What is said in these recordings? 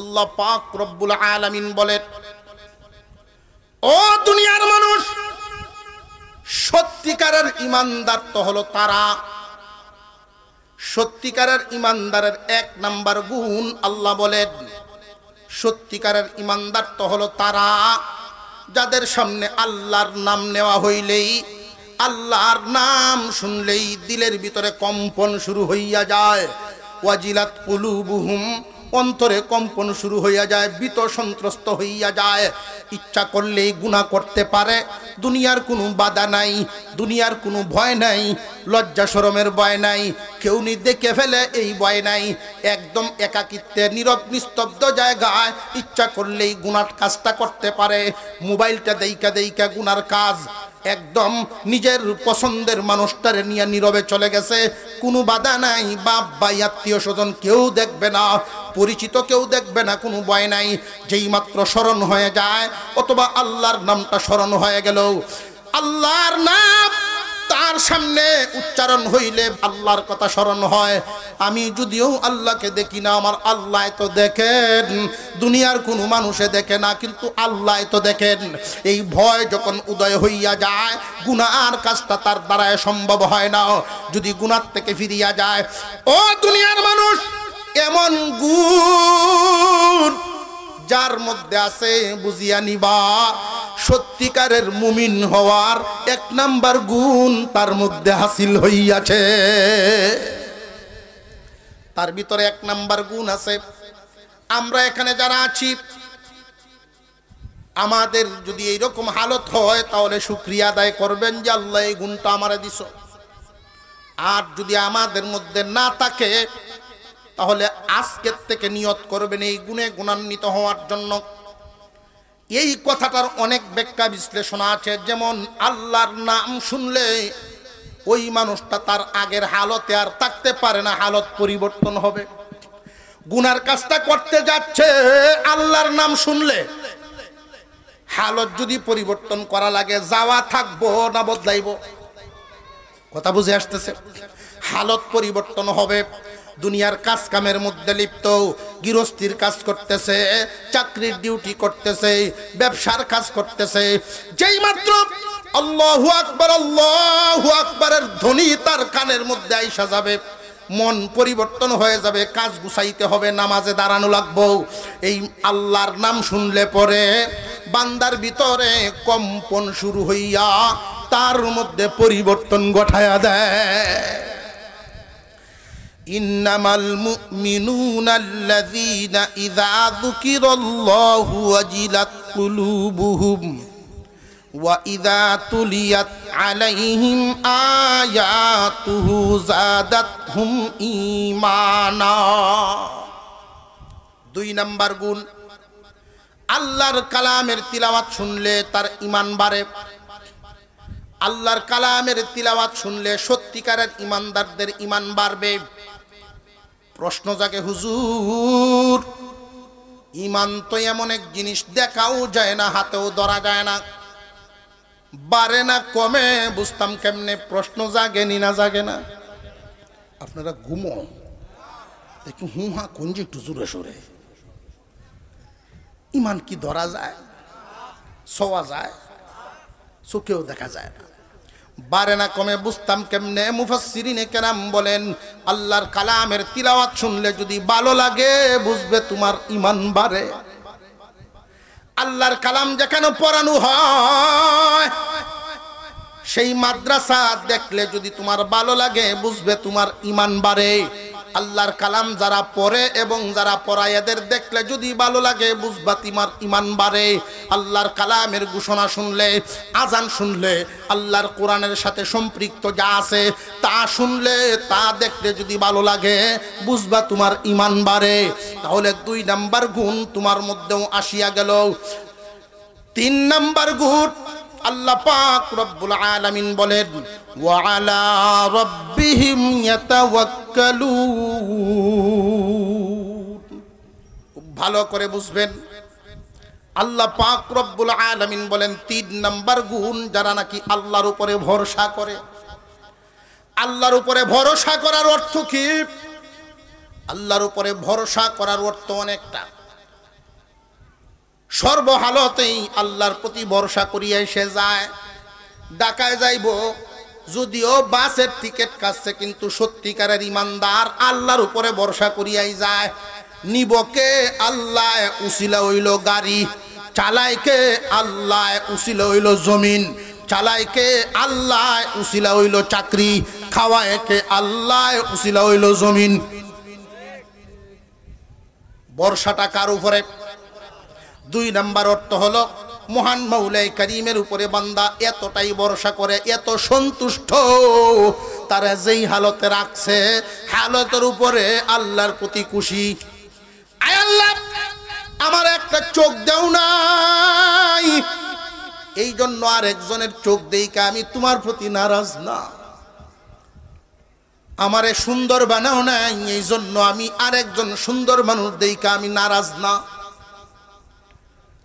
আল্লাহ পাক রব্বুল আলামিন বলেন ও দুনিয়ার মানুষ সত্যিকারের ইমানদার তো হলো তারা সত্যিকারের ইমানদারের এক নাম্বার গুণ আল্লাহ বলেন সত্যিকারের ইমানদার তো হলো তারা যাদের সামনে আল্লাহর নাম নেওয়া হইলেই আল্লাহর নাম শুনলেই দিলের ভিতরে কম্পন শুরু হইয়া যায় ওয়াজিলাত কুলুবুহুম অন্তরে কম্পন শুরু হইয়া যায় বিত সন্ত্রস্ত হইয়া যায় ইচ্ছা করলেই গুণা করতে পারে দুনিয়ার কোনো বাধা নাই দুনিয়ার কোনো ভয় নাই লজ্জা সরমের ভয় নাই কেউ নি দেখে ফেলে এই ভয় নাই একদম একাকিত্বে নীরব নিস্তব্ধ জায়গায় ইচ্ছা করলেই গুণার কাজটা করতে পারে মোবাইলটা দেইকা দেইকা গুনার কাজ একদম নিজের পছন্দের মানুষটারে নিয়ে নীরবে চলে গেছে কোনো বাধা নাই বাপ বা আত্মীয় স্বজন কেউ দেখবে না পরিচিত কেউ দেখবে না কোনো ভয় নাই যেই মাত্র স্মরণ হয়ে যায় অথবা আল্লাহর নামটা স্মরণ হয়ে গেল আল্লাহর নাম তার সামনে উচ্চারণ হইলে আল্লাহর কথা স্মরণ হয় আমি যদিও আল্লাহকে দেখি না আমার আল্লাহ তো দেখেন দুনিয়ার কোনো মানুষে দেখে না কিন্তু আল্লাহ তো দেখেন এই ভয় যখন উদয় হইয়া যায় গুনার কাজটা তার দ্বারায় সম্ভব হয় না যদি গুনার থেকে ফিরিয়া যায় ও দুনিয়ার মানুষ এমন গুণ যার মধ্যে আছে বুঝিয়া নিবা সত্যিকারের মুমিন হওয়ার এক নাম্বার গুণ তার মধ্যে হাসিল হইয়াছে তার ভিতরে এক নাম্বার গুণ আছে আমরা এখানে যারা আছি আমাদের যদি এইরকম হালত হয় তাহলে শুক্রিয়া আদায় করবেন যে আল্লাহ এই গুণটা আমারে দিস আর যদি আমাদের মধ্যে না থাকে তাহলে আজকের থেকে নিয়ত করবেন এই গুণে গুণান্বিত হওয়ার জন্য এই কথাটার অনেক ব্যাখ্যা বিশ্লেষণ আছে যেমন আল্লাহর নাম শুনলে ওই মানুষটা তার আগের হালতে আর থাকতে পারে না হালত পরিবর্তন হবে গুনার কাজটা করতে যাচ্ছে আল্লাহর নাম শুনলে হালত যদি পরিবর্তন করা লাগে যাওয়া থাকবো না বদলাইব কথা বুঝে আসতেছে হালত পরিবর্তন হবে দুনিয়ার কাজ কামের মধ্যে লিপ্ত গৃহস্থির কাজ করতেছে চাকরির ডিউটি করতেছে ব্যবসার কাজ করতেছে যেই মাত্র আল্লাহু আকবার আল্লাহু আকবরের ধ্বনি তার কানের মধ্যে আইসা যাবে মন পরিবর্তন হয়ে যাবে কাজ গুছাইতে হবে নামাজে দাঁড়ানো লাগবো এই আল্লাহর নাম শুনলে পরে বান্দার ভিতরে কম্পন শুরু হইয়া তার মধ্যে পরিবর্তন ঘটায়া দেয় إنما المؤمنون الذين إذا ذكر الله وجلت قلوبهم وإذا تليت عليهم آياته زادتهم দুই নম্বর গুণ আল্লাহর কালামের তিলাওয়াত শুনলে তার ইমান বাড়ে আল্লাহর কালামের তিলাওয়াত শুনলে সত্যিকারের ইমানদারদের ইমান বাড়বে প্রশ্ন জাগে হুজুর ইমান তো এমন এক জিনিস দেখাও যায় না হাতেও ধরা যায় না বারে না কমে বুঝতাম কেমনে প্রশ্ন জাগে নি না জাগে না আপনারা ঘুমো দেখি হু হা কুঞ্জি একটু জোরে সরে ইমান কি ধরা যায় সওয়া যায় চোখেও দেখা যায় না বারে না কমে বুঝতাম কেমনে মুফাসিরিনে কেরাম বলেন আল্লাহর কালামের তিলাওয়াত শুনলে যদি ভালো লাগে বুঝবে তোমার ইমান বাড়ে আল্লাহর কালাম যেখানে পড়ানো হয় সেই মাদ্রাসা দেখলে যদি তোমার ভালো লাগে বুঝবে তোমার ইমান বাড়ে আল্লাহর কালাম যারা পড়ে এবং যারা পড়ায় এদের দেখলে যদি ভালো লাগে বুঝবা তিমার ইমান বাড়ে আল্লাহর কালামের ঘোষণা শুনলে আজান শুনলে আল্লাহর কোরআনের সাথে সম্পৃক্ত যা আছে তা শুনলে তা দেখলে যদি ভালো লাগে বুঝবা তোমার ইমান বাড়ে তাহলে দুই নাম্বার গুণ তোমার মধ্যেও আসিয়া গেল তিন নাম্বার গুণ আল্লাহ পাক রব্বুল আলামিন বলেন ওয়ালা রব্বিহিম ইয়াতাওয়াক্কালুন ভালো করে বুঝবেন আল্লাহ পাক রব্বুল আলামিন বলেন তিন নাম্বার গুণ যারা নাকি আল্লাহর উপরে ভরসা করে আল্লাহর উপরে ভরসা করার অর্থ কি আল্লাহর উপরে ভরসা করার অর্থ অনেকটা সর্বহালতেই আল্লাহর প্রতি ভরসা করিয়া সে যায় ডাকায় যাইব যদিও বাসের টিকিট কাটছে কিন্তু সত্যিকারের ইমানদার আল্লাহর উপরে ভরসা করিয়াই যায় নিবকে আল্লাহ উসিলা হইল গাড়ি চালাইকে আল্লাহ উসিলা হইল জমিন চালাইকে আল্লাহ উসিলা হইল চাকরি কে আল্লাহ উসিলা হইল জমিন বর্ষাটা কার উপরে দুই নাম্বার অর্থ হলো মহান মৌলাই করিমের উপরে বান্দা এতটাই ভরসা করে এত সন্তুষ্ট তারা যেই হালতে রাখছে হালতের উপরে আল্লাহর প্রতি খুশি আল্লাহ আমার একটা চোখ দেও নাই এই জন্য আর একজনের চোখ দেই কে আমি তোমার প্রতি নারাজ না আমার সুন্দর বানাও নাই এই জন্য আমি আরেকজন সুন্দর মানুষ কে আমি নারাজ না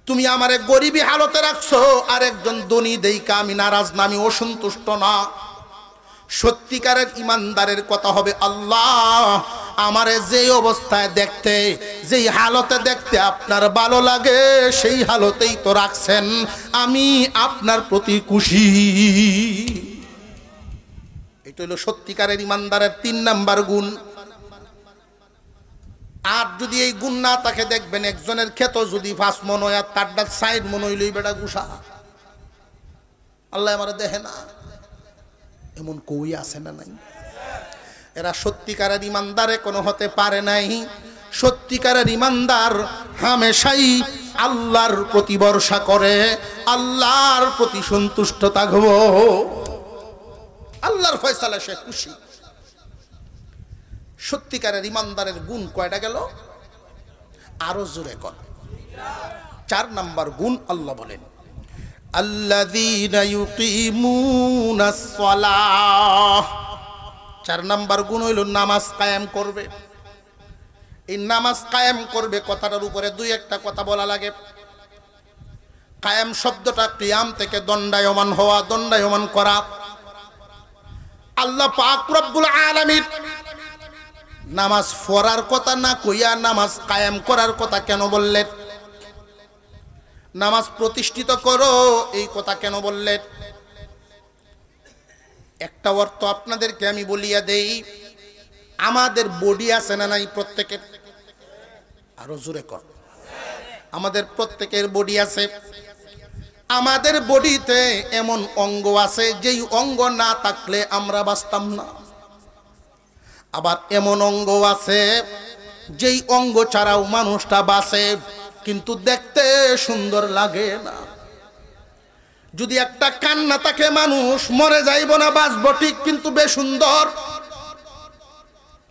তুমি আমারে গরিবী হালতে রাখছো আর একজন ধনী দেইকা আমি নারাজ না আমি অসন্তুষ্ট না সত্যিকারের ইমানদারের কথা হবে আল্লাহ আমারে যেই অবস্থায় দেখতে যেই হালতে দেখতে আপনার ভালো লাগে সেই হালতেই তো রাখছেন আমি আপনার প্রতি খুশি এটা হলো সত্যিকারের ইমানদারের তিন নাম্বার গুণ আর যদি এই গুন্না তাকে দেখবেন একজনের ক্ষেত যদি ফাঁস মন হয় আর ডাক সাইড মন হইলই বেটা গুসা আল্লাহ আমার দেখে না এমন কই আছে না নাই এরা সত্যিকারের ইমানদারে কোনো হতে পারে নাই সত্যিকারের ইমানদার হামেশাই আল্লাহর প্রতি ভরসা করে আল্লাহর প্রতি সন্তুষ্ট থাকব আল্লাহর ফয়সালা সে খুশি সত্যিকারের ইমানদারের গুণ কয়টা গেল আরো জোরে কর চার নাম্বার গুণ আল্লাহ বলেন চার নাম্বার গুণ হইল নামাজ কায়েম করবে এই নামাজ কায়েম করবে কথাটার উপরে দুই একটা কথা বলা লাগে কায়েম শব্দটা কিয়াম থেকে দণ্ডায়মান হওয়া দণ্ডায়মান করা আল্লাহ পাক রব্বুল আলামিন নামাজ ফরার কথা না কইয়া নামাজ কায়েম করার কথা কেন বললেন নামাজ প্রতিষ্ঠিত করো এই কথা কেন বললেন একটা অর্থ আপনাদেরকে আমি বলিয়া দেই আমাদের বডি আছে না নাই প্রত্যেকের আরো জোরে কর আমাদের প্রত্যেকের বডি আছে আমাদের বডিতে এমন অঙ্গ আছে যেই অঙ্গ না থাকলে আমরা বাঁচতাম না আবার এমন অঙ্গ আছে যেই অঙ্গ ছাড়াও মানুষটা বাসে কিন্তু দেখতে সুন্দর লাগে না যদি একটা কান্না থাকে মানুষ মরে যাইব না বাঁচব ঠিক কিন্তু বেসুন্দর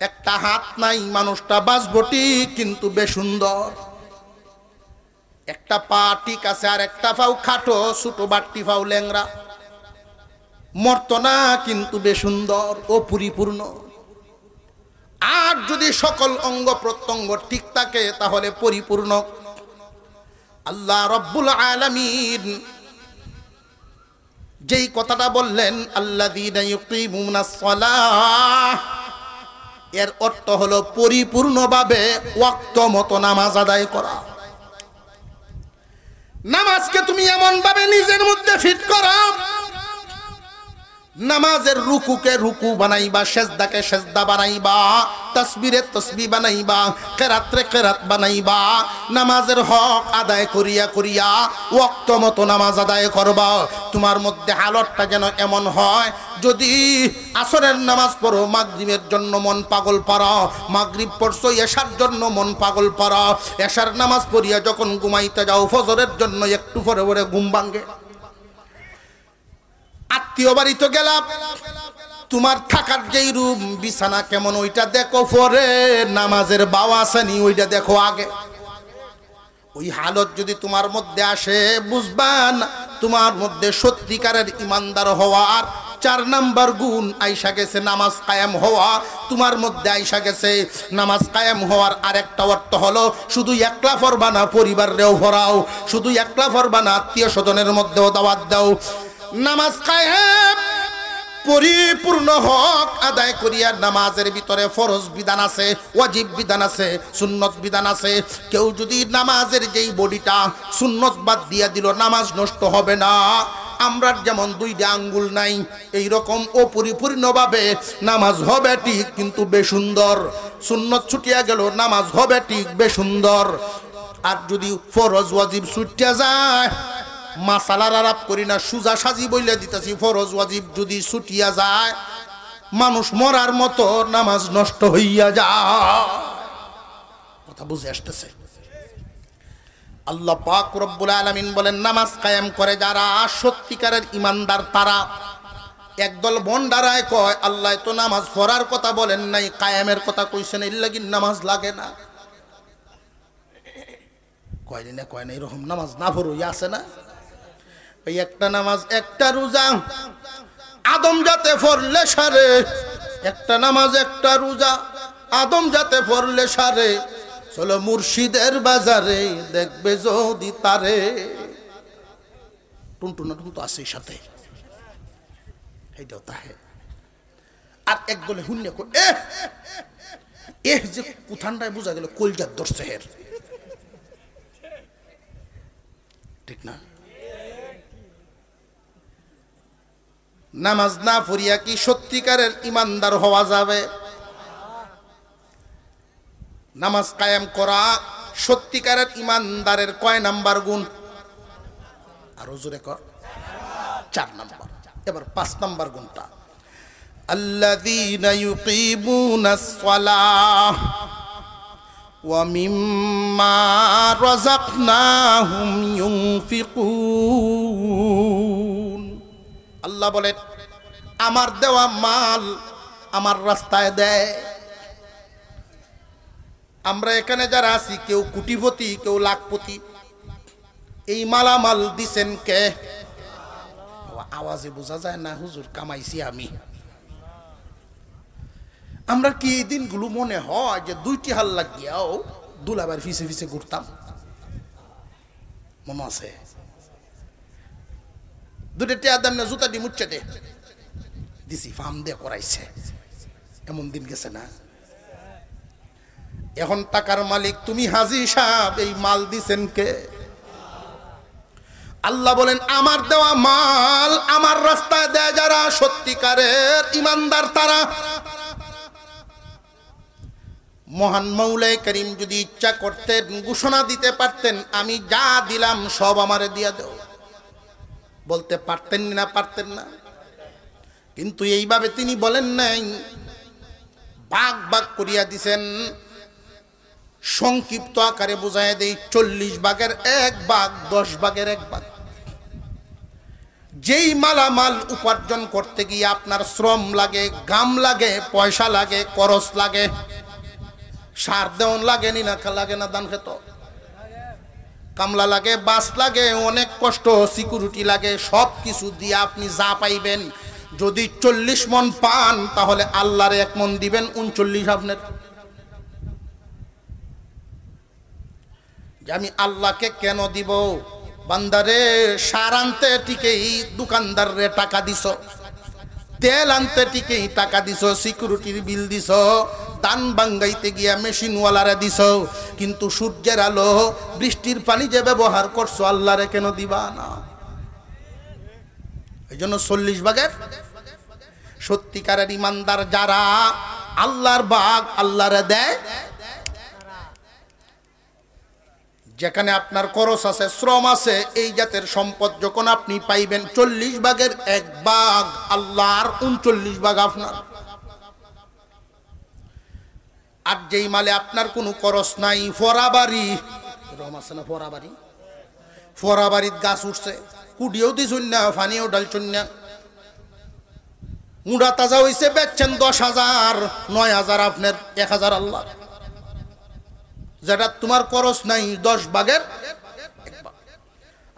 একটা হাত নাই মানুষটা বাঁচব ঠিক কিন্তু বেসুন্দর একটা পা ঠিক আছে আর একটা ফাউ খাটো ছোট বাট্টি ফাউ ল্যাংরা মরত না কিন্তু বেসুন্দর ও পরিপূর্ণ আর যদি সকল অঙ্গ প্রত্যঙ্গ ঠিক থাকে তাহলে পরিপূর্ণ আল্লাহ রব্বুল আলমিন যেই কথাটা বললেন আল্লাহ এর অর্থ হলো পরিপূর্ণভাবে ওয়াক্ত মতো নামাজ আদায় করা নামাজকে তুমি এমনভাবে নিজের মধ্যে ফিট করা নামাজের রুকুকে রুকু বানাইবা শেষদাকে শেষদা বানাইবা তসবিরে তসবি বানাইবা কেরাত্রে কেরাত বানাইবা নামাজের হক আদায় করিয়া করিয়া ওক্ত মতো নামাজ আদায় করবা তোমার মধ্যে হালতটা যেন এমন হয় যদি আসরের নামাজ পড়ো মাগরিবের জন্য মন পাগল পারা মাগরিব পড়ছো এশার জন্য মন পাগল পারা এশার নামাজ পড়িয়া যখন ঘুমাইতে যাও ফজরের জন্য একটু পরে পরে ঘুম ভাঙ্গে আত্মীয় বাড়ি তো গেলাম তোমার থাকার যেই রুম বিছানা কেমন ওইটা দেখো পরে নামাজের বাবা আসেনি ওইটা দেখো আগে ওই হালত যদি তোমার মধ্যে আসে বুঝবান তোমার মধ্যে সত্যিকারের ইমানদার হওয়ার চার নাম্বার গুণ আইসা গেছে নামাজ কায়েম হওয়া তোমার মধ্যে আইসা গেছে নামাজ কায়েম হওয়ার আরেকটা অর্থ হলো শুধু একলা ফরবানা পরিবারেও ভরাও শুধু একলা ফরবানা আত্মীয় স্বজনের মধ্যেও দাওয়াত দাও নামাজ কায়েম পরিপূর্ণ হক আদায় করিয়া নামাজের ভিতরে ফরজ বিধান আছে ওয়াজিব বিধান আছে সুন্নত বিধান আছে কেউ যদি নামাজের যেই বডিটা সুন্নত বাদ দিয়া দিল নামাজ নষ্ট হবে না আমরা যেমন দুইটা আঙ্গুল নাই এই রকম অপরিপূর্ণভাবে নামাজ হবে ঠিক কিন্তু বেসুন্দর সুন্নত ছুটিয়া গেল নামাজ হবে ঠিক বেসুন্দর আর যদি ফরজ ওয়াজিব ছুটিয়া যায় মাসালার আরাপ করি না সুজা সাজি বইলে দিতেছি ফরজ ওয়াজিব যদি ছুটিয়া যায় মানুষ মরার মতো নামাজ নষ্ট হইয়া যায় কথা বুঝে আসতেছে আল্লাহ পাক রব্বুল আলমিন বলেন নামাজ কায়েম করে যারা সত্যিকারের ইমানদার তারা একদল বন্ডারায় কয় আল্লাহ তো নামাজ পড়ার কথা বলেন নাই কায়েমের কথা কইছেন এর লাগি নামাজ লাগে না কয়নি না কয় না এরকম নামাজ না পড়ুই ইয়ে আছে না একটা নামাজ একটা রোজা আদম যাতে ফরলে সারে একটা নামাজ একটা রোজা আদম যাতে ফরলে সারে চলো মুর্শিদের বাজারে দেখবে যদি তারে টুনটুনা টুনটু আছে সাথে এইটাও তাহে আর এক গলে হুন্য এ এহ যে কুথানটায় বোঝা গেল কলজার দর্শের ঠিক না নামাজ না ফুরিয়া কি সত্যিকারের ইমানদার হওয়া যাবে নামাজ কায়েম করা সত্যিকারের ইমানদারের কয় নাম্বার গুণ আর জোরে কর চার নাম্বার এবার পাঁচ নাম্বার গুণটা الذين يقيمون الصلاة ومما رزقناهم ينفقون আল্লাহ বলেন আমার দেওয়া মাল আমার রাস্তায় দেয় আমরা এখানে যারা আছি কেউ কুটিপতি কেউ লাখপতি এই মালামাল দিছেন কে আওয়াজে বোঝা যায় না হুজুর কামাইছি আমি আমরা কি এই দিনগুলো মনে হয় যে দুইটি হাল লাগিয়াও দুলাবার ফিসে ফিসে ঘুরতাম মনে আছে দুটো টিয়া দাম না জুতা দিয়ে মুচ্ছে দে দিছি ফার্ম দিয়ে করাইছে এমন দিন গেছে না এখন টাকার মালিক তুমি হাজি সাহেব এই মাল দিছেন কে আল্লাহ বলেন আমার দেওয়া মাল আমার রাস্তায় দেয় যারা সত্যিকারের ইমানদার তারা মহান মৌলাই করিম যদি ইচ্ছা করতেন ঘোষণা দিতে পারতেন আমি যা দিলাম সব আমারে দিয়া দেও বলতে পারতেন না পারতেন না কিন্তু এইভাবে তিনি বলেন নাই বাঘ বাঘ করিয়া দিছেন সংক্ষিপ্ত আকারে বোঝায় দেই চল্লিশ বাঘের এক বাঘ দশ বাঘের এক বাঘ যেই মালামাল উপার্জন করতে গিয়ে আপনার শ্রম লাগে গাম লাগে পয়সা লাগে করস লাগে সার দেওয়ান লাগে নিনাখা লাগে না দান খেত কামলা লাগে বাস লাগে অনেক কষ্ট সিকিউরিটি লাগে সব কিছু দিয়ে আপনি যা পাইবেন যদি চল্লিশ মন পান তাহলে আল্লাহর এক মন দিবেন উনচল্লিশ আপনার আমি আল্লাহকে কেন দিব বান্দারে সারান্তে টিকেই দোকানদাররে টাকা দিছ তেল আনতে টিকে টাকা দিস সিকিউরিটির বিল দিস দান বাঙ্গাইতে গিয়া মেশিনওয়ালারে দিস কিন্তু সূর্যের আলো বৃষ্টির পানি যে ব্যবহার করছো আল্লাহরে কেন দিবা না এই জন্য চল্লিশ ভাগের সত্যিকারের ইমানদার যারা আল্লাহর বাঘ আল্লাহরে দেয় যেখানে আপনার খরচ আছে শ্রম আছে এই জাতের সম্পদ যখন আপনি পাইবেন চল্লিশ ভাগের এক ভাগ আল্লাহর উনচল্লিশ ভাগ আপনার আর যেই মালে আপনার কোনো খরচ নাই ফরাবাড়ি রম আছে না ফরাবাড়ি ফরাবাড়ির গাছ উঠছে কুডিও দিছুন না ফানিও ডালছুন না মুড়া তাজা হয়েছে বেচছেন দশ হাজার নয় হাজার আপনার এক হাজার আল্লাহ যেটা তোমার করস নাই দশ ভাগের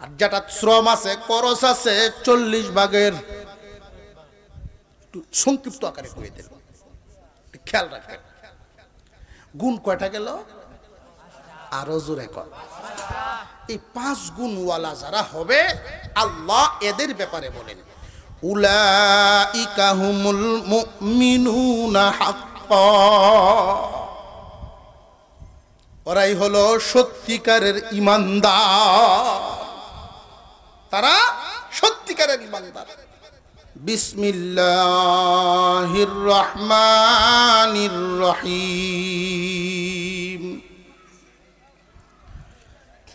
আর যেটা শ্রম আছে করস আছে চল্লিশ ভাগের সংক্ষিপ্ত আকারে করে দিল খেয়াল রাখে গুণ কয়টা গেল আরো জোরে কর এই পাঁচ গুণওয়ালা যারা হবে আল্লাহ এদের ব্যাপারে বলেন উলা ইকাহুমুল মুমিনুনা হাক্কা ওরাই হলো সত্যিকারের ইমানদার তারা সত্যিকারের ইমানদার বিসমিল্লাহির রহমানির রহিম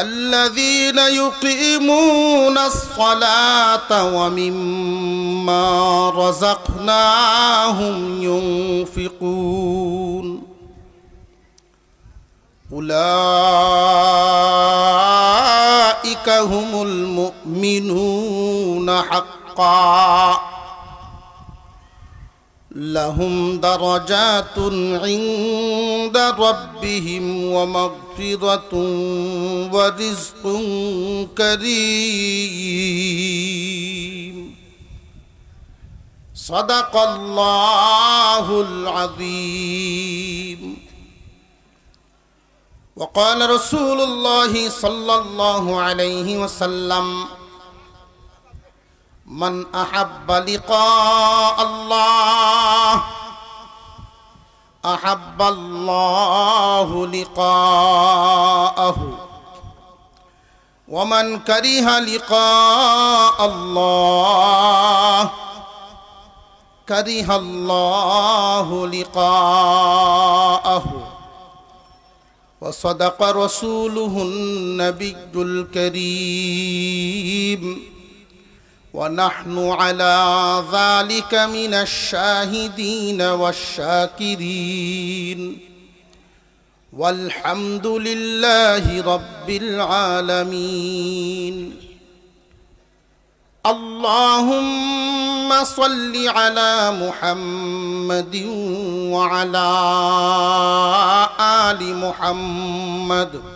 الذين يقيمون الصلاة ومما رزقناهم ينفقون أولئك هم المؤمنون حقاً لهم درجات عند ربهم ومغفرة ورزق كريم صدق الله العظيم وقال رسول الله صلى الله عليه وسلم من احب لقاء الله احب الله لقاءه ومن كره لقاء الله كره الله لقاءه وصدق رسوله النبي الكريم ونحن على ذلك من الشاهدين والشاكرين والحمد لله رب العالمين اللهم صل على محمد وعلى ال محمد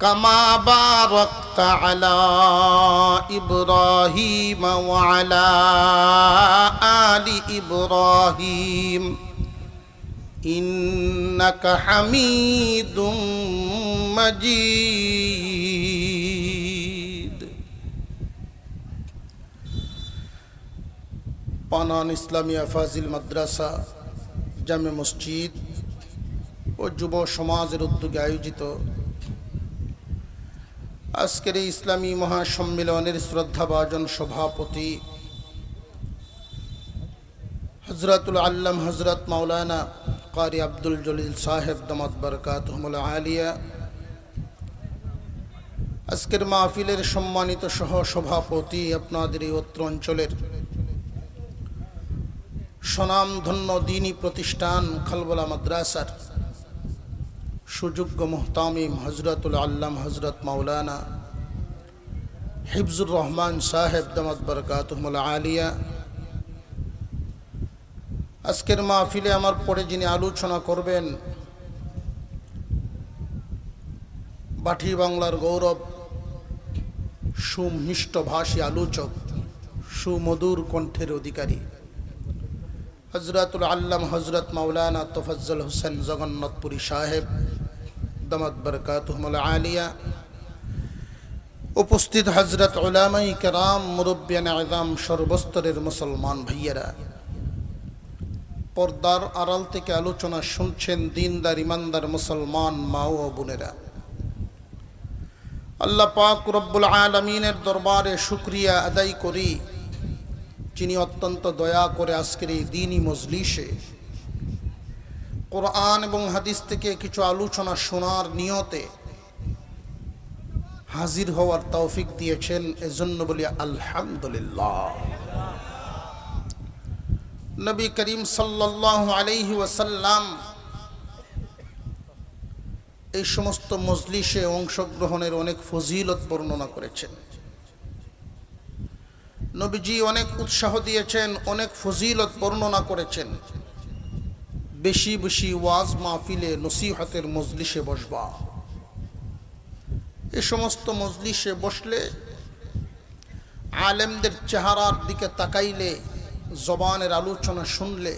كما باركت على ابراهيم وعلى ال ابراهيم انك حميد مجيد بانان اسلامي فازل مدرسه جامع مسجد وجبو شمازر الدجاجه আজকের এই ইসলামী মহাসম্মেলনের শ্রদ্ধাভাজন সভাপতি হজরতুল আল্লাম হজরত মাওলানা কারি আব্দুল জলিল সাহেব দমত বরকাত আলিয়া আজকের মাহফিলের সম্মানিত সহ সভাপতি আপনাদের এই উত্তর অঞ্চলের স্বনামধন্য দিনী প্রতিষ্ঠান খালবলা মাদ্রাসার সুযোগ্য মোহতামিম হজরতুল আল্লাম হজরত মাওলানা হিফজুর রহমান সাহেব দমত বরকাতমুল আলিয়া আজকের মাহফিলে আমার পরে যিনি আলোচনা করবেন বাঠি বাংলার গৌরব সুমিষ্ট ভাষী আলোচক সুমধুর কণ্ঠের অধিকারী হজরতুল আল্লাম হজরত মাওলানা তোফাজ্জল হোসেন জগন্নাথপুরী সাহেব দামাত বরকাতহমুল আলিয়া উপস্থিত হজরত উলামাই কেরাম মুরব্বিয়ান আজাম সর্বস্তরের মুসলমান ভাইয়েরা পর্দার আড়াল থেকে আলোচনা শুনছেন দিনদার ইমানদার মুসলমান মা ও বোনেরা আল্লাহ পাক রব্বুল আলমিনের দরবারে শুক্রিয়া আদায় করি যিনি অত্যন্ত দয়া করে আজকের এই দিনই মজলিসে কোরআন এবং হাদিস থেকে কিছু আলোচনা শোনার নিয়তে হাজির হওয়ার তৌফিক দিয়েছেন এজন্য বলি আলহামদুলিল্লাহ নবী করিম সাল্লাহ আলাইহি ওয়াসাল্লাম এই সমস্ত মজলিসে অংশগ্রহণের অনেক ফজিলত বর্ণনা করেছেন নবীজি অনেক উৎসাহ দিয়েছেন অনেক ফজিলত বর্ণনা করেছেন বেশি বেশি ওয়াজ মাহফিলে নসিহতের মজলিসে বসবা এ সমস্ত মজলিসে বসলে আলেমদের চেহারার দিকে তাকাইলে জবানের আলোচনা শুনলে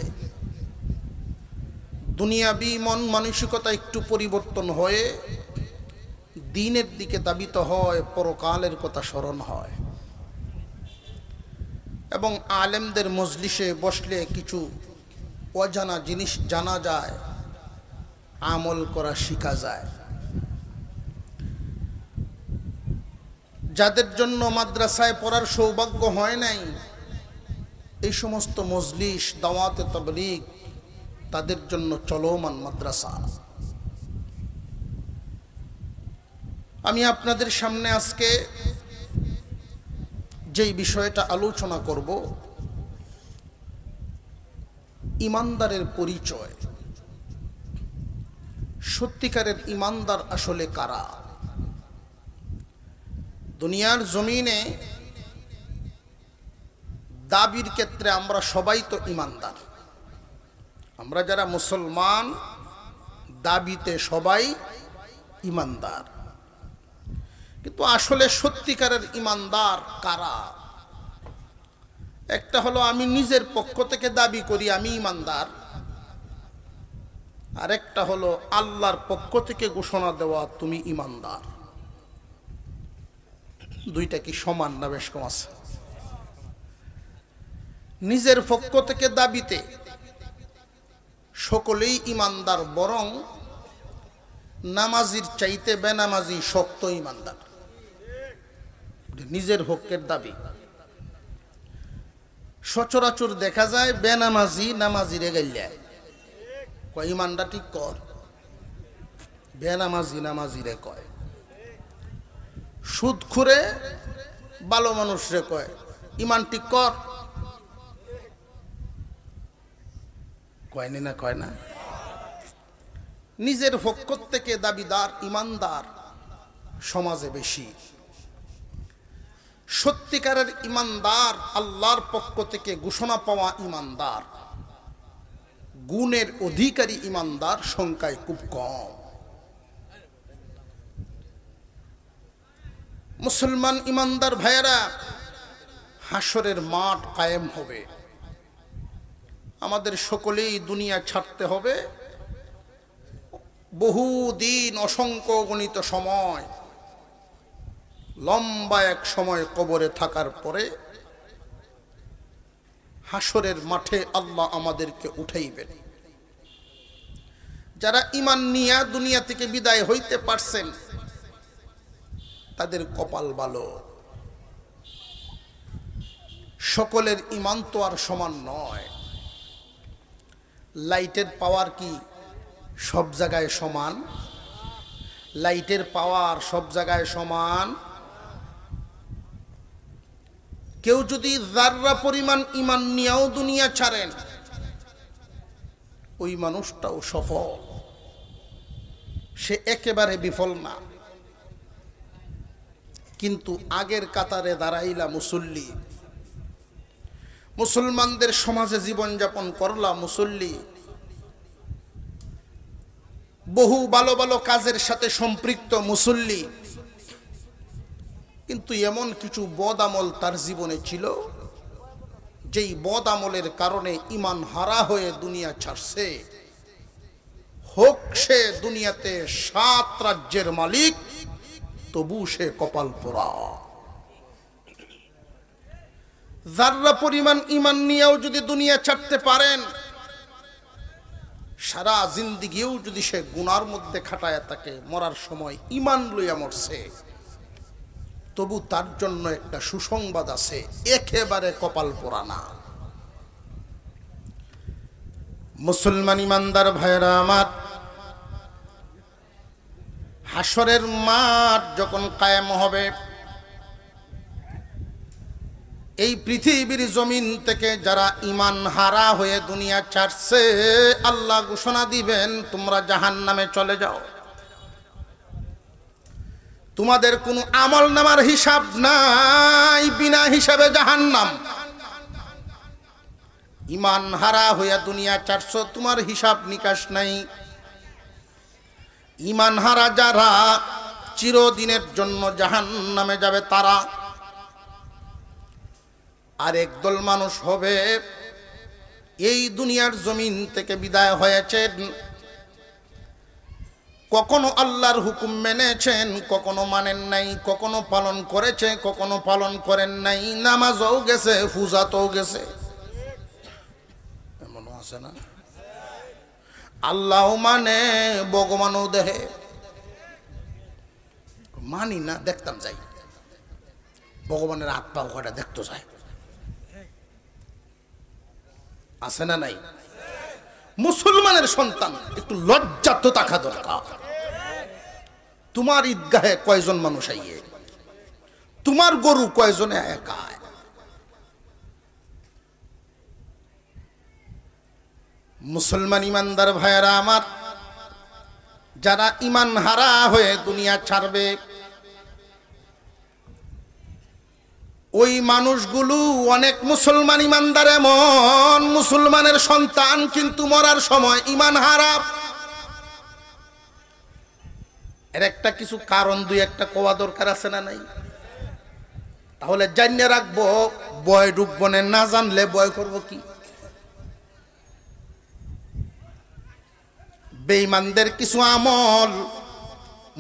দুনিয়াবি মন মানসিকতা একটু পরিবর্তন হয়ে দিনের দিকে দাবিত হয় পরকালের কথা স্মরণ হয় এবং আলেমদের মজলিসে বসলে কিছু অজানা জিনিস জানা যায় আমল করা শেখা যায় যাদের জন্য মাদ্রাসায় পড়ার সৌভাগ্য হয় নাই এই সমস্ত মজলিস দাওয়াতে তবলিক তাদের জন্য চলমান মাদ্রাসা আমি আপনাদের সামনে আজকে যেই বিষয়টা আলোচনা করব ইমানদারের পরিচয় সত্যিকারের ইমানদার আসলে কারা দুনিয়ার জমিনে দাবির ক্ষেত্রে আমরা সবাই তো ইমানদার আমরা যারা মুসলমান দাবিতে সবাই ইমানদার কিন্তু আসলে সত্যিকারের ইমানদার কারা একটা হলো আমি নিজের পক্ষ থেকে দাবি করি আমি ইমানদার আর একটা হলো আল্লাহর পক্ষ থেকে ঘোষণা দেওয়া তুমি ইমানদার দুইটা কি সমান না বেশ কম আছে নিজের পক্ষ থেকে দাবিতে সকলেই ইমানদার বরং নামাজির চাইতে বেনামাজি শক্ত ইমানদার নিজের হকের দাবি সচরাচর দেখা যায় বেনামাজি রে গাইলে কয় ইমানটা ঠিক কর বেনামাজি নামাজি রে কয় সুদ খুরে ভালো মানুষরে কয় ইমান ঠিক কর কয়নি না কয় না নিজের পক্ষ থেকে দাবিদার ইমানদার সমাজে বেশি সত্যিকারের ইমানদার আল্লাহর পক্ষ থেকে ঘোষণা পাওয়া ইমানদার গুণের অধিকারী ইমানদার সংখ্যায় খুব কম মুসলমান ইমানদার ভাইয়েরা হাসরের মাঠ কায়েম হবে আমাদের সকলেই দুনিয়া ছাড়তে হবে বহুদিন অসংখ্য গণিত সময় লম্বা এক সময় কবরে থাকার পরে হাসরের মাঠে আল্লাহ আমাদেরকে উঠাইবেন যারা ইমান নিয়া দুনিয়া থেকে বিদায় হইতে পারছেন তাদের কপাল ভালো সকলের ইমান তো আর সমান নয় লাইটের পাওয়ার কি সব জায়গায় সমান লাইটের পাওয়ার সব জায়গায় সমান কেউ যদি জাররা পরিমাণ ইমান নিয়েও দুনিয়া ছাড়েন ওই মানুষটাও সফল সে একেবারে বিফল না কিন্তু আগের কাতারে দাঁড়াইলা মুসল্লি মুসলমানদের সমাজে জীবনযাপন করলা মুসল্লি বহু ভালো ভালো কাজের সাথে সম্পৃক্ত মুসল্লি কিন্তু এমন কিছু বদ আমল তার জীবনে ছিল যেই বদ আমলের কারণে ইমান হারা হয়ে দুনিয়া ছাড়ছে হোক সে দুনিয়াতে সাত রাজ্যের মালিক তবু সে কপাল পোড়া যাররা পরিমাণ ইমান নিয়েও যদি দুনিয়া ছাড়তে পারেন সারা জিন্দিগিও যদি সে গুনার মধ্যে খাটায় তাকে মরার সময় ইমান লইয়া মরছে তবু তার জন্য একটা সুসংবাদ আছে একেবারে কপাল পোড়ানা মুসলমান ইমানদার ভাইরা আমার হাসরের মাঠ যখন কায়েম হবে এই পৃথিবীর জমিন থেকে যারা ইমান হারা হয়ে দুনিয়া ছাড়ছে আল্লাহ ঘোষণা দিবেন তোমরা জাহান নামে চলে যাও তোমাদের কোনো আমল নামার হিসাব নাই বিনা হিসাবে জাহান্নাম ইমান হারা হইয়া দুনিয়া চারশো তোমার হিসাব নিকাশ নাই ইমান হারা যারা চিরদিনের জন্য জাহান নামে যাবে তারা আর একদল মানুষ হবে এই দুনিয়ার জমিন থেকে বিদায় হয়েছে কখনো আল্লাহর হুকুম মেনেছেন কখনো মানেন নাই কখনো পালন করেছে কখনো পালন করেন নাই নামাজও গেছে ফুজাতও গেছে এমনও আছে না আল্লাহ মানে ভগবানও দেহে মানি না দেখতাম যাই ভগবানের আত্মা ওখানে দেখতো যায় আছে না নাই মুসলমানের সন্তান একটু লজ্জা তো থাকা দরকার তোমার ঈদগাহে কয়জন মানুষ আইয়ে তোমার গরু কয়জনে একা মুসলমান ইমানদার ভাইয়েরা আমার যারা ইমান হারা হয়ে দুনিয়া ছাড়বে ওই মানুষগুলো অনেক মুসলমান ইমানদার এমন মুসলমানের সন্তান কিন্তু মরার সময় ইমান হারাপ এর একটা কিছু কারণ দুই একটা কোয়া দরকার আছে না নাই তাহলে জানিয়ে রাখবো বয় ডুববনে না জানলে বয় করব কি বেঈমানদের কিছু আমল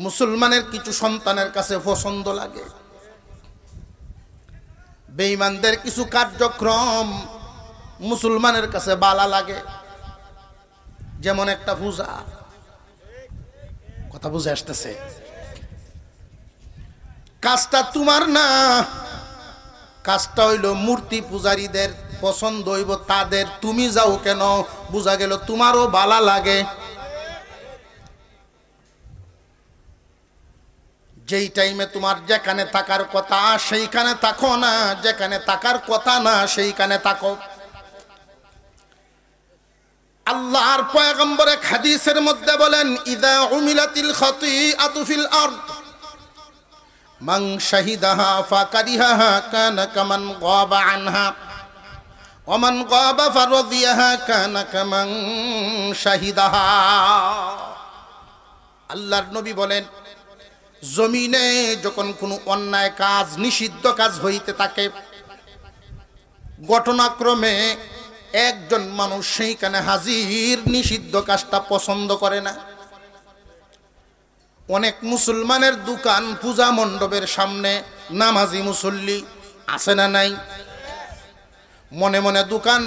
মুসলমানের কিছু সন্তানের কাছে পছন্দ লাগে বেঈমানদের কিছু কার্যক্রম মুসলমানের কাছে বালা লাগে যেমন একটা পূজা কথা বুঝে আসতেছে কাজটা তোমার না কাজটা হইল মূর্তি পূজারীদের পছন্দ হইব তাদের তুমি যাও কেন বোঝা গেল তোমারও বালা লাগে যেই টাইমে তোমার যেখানে থাকার কথা সেইখানে থাকো না যেখানে থাকার কথা না সেইখানে থাকো আল্লাহর পয়গম্বরে খাদিসের মধ্যে বলেন ইদা উমিলাতিল খাতিআতু ফিল আরদ মান শাহিদাহা ফাকারিহাহা কানা কামান গাবা আনহা ওমান গাবা ফারদিয়াহা কানা কামান শাহিদাহা আল্লাহর নবী বলেন জমিনে যখন কোনো অন্যায় কাজ নিষিদ্ধ কাজ হইতে থাকে ঘটনাক্রমে একজন মানুষ সেইখানে হাজির নিষিদ্ধ কাজটা পছন্দ করে না অনেক মুসলমানের দোকান পূজা মণ্ডপের সামনে নামাজি মুসল্লি আছে না নাই মনে মনে দোকান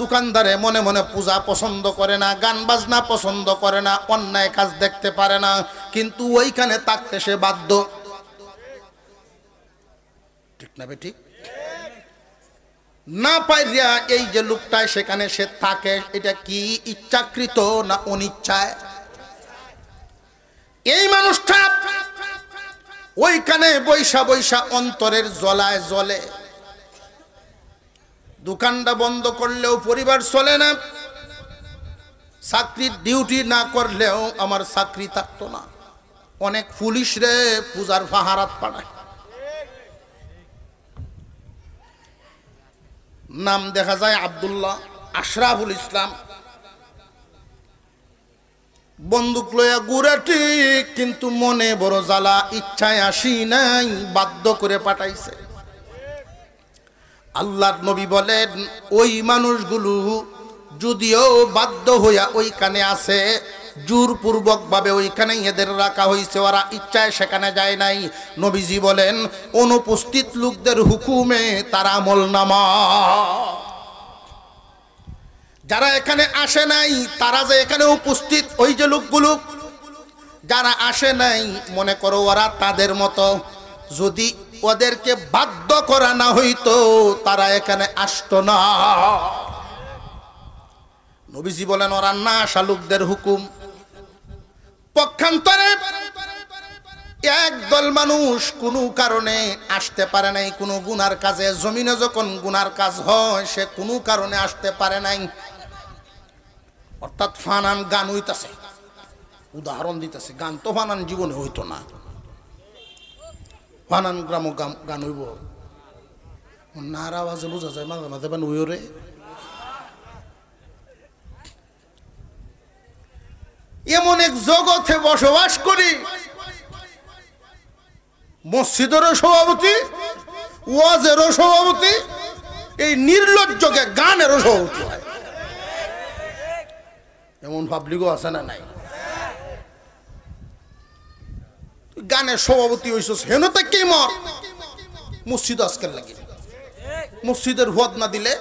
দোকানদারে মনে মনে পূজা পছন্দ করে না গান বাজনা পছন্দ করে না অন্যায় কাজ দেখতে পারে না কিন্তু ওইখানে থাকতে সে বাধ্য ঠিক না ঠিক না রিয়া এই যে লোকটায় সেখানে সে থাকে এটা কি ইচ্ছাকৃত না অনিচ্ছায় এই মানুষটা ওইখানে বৈশা বৈশা অন্তরের জলায় জলে দোকানটা বন্ধ করলেও পরিবার চলে না চাকরির ডিউটি না করলেও আমার চাকরি থাকতো না অনেক পুলিশ রে পূজার ফাহারাত পাঠায় নাম দেখা যায় আবদুল্লাহ আশরাফুল ইসলাম বন্দুক লয়া গুড়াটি কিন্তু মনে বড় জ্বালা ইচ্ছায় আসি নাই বাধ্য করে পাঠাইছে আল্লাহর নবী বলেন ওই মানুষগুলো যদিও বাধ্য হইয়া ওইখানে আছে জোরপূর্বকভাবে ওইখানে এদের রাখা হয়েছে ওরা ইচ্ছায় সেখানে যায় নাই নবীজি বলেন অনুপস্থিত লোকদের হুকুমে তারা আমল নামা যারা এখানে আসে নাই তারা যে এখানে উপস্থিত ওই যে লোকগুলো যারা আসে নাই মনে করো ওরা তাদের মতো যদি ওদেরকে বাধ্য করা না হইতো তারা এখানে আসতো না নবীজি বলেন ওরা না শালুকদের হুকুম পক্ষান্তরে একদল মানুষ কোনো কারণে আসতে পারে নাই কোনো গুনার কাজে জমিনে যখন গুনার কাজ হয় সে কোনো কারণে আসতে পারে নাই অর্থাৎ ফানান গান হইতাছে উদাহরণ দিতেছে গান তো ফানান জীবনে হইতো না বানান গ্রাম গান হইব নার আওয়াজে বোঝা যায় মাঝে মাঝে বান উয়রে এমন এক জগতে বসবাস করি মসজিদেরও সভাপতি ওয়াজেরও সভাপতি এই নির্লজ্জকে গানেরও সভাপতি হয় এমন পাবলিকও আছে না নাই গানের সভাপতি হয়েছিস হেন থেকে মর মসজিদ আজকাল লাগে মসজিদের হুয়াদ না দিলে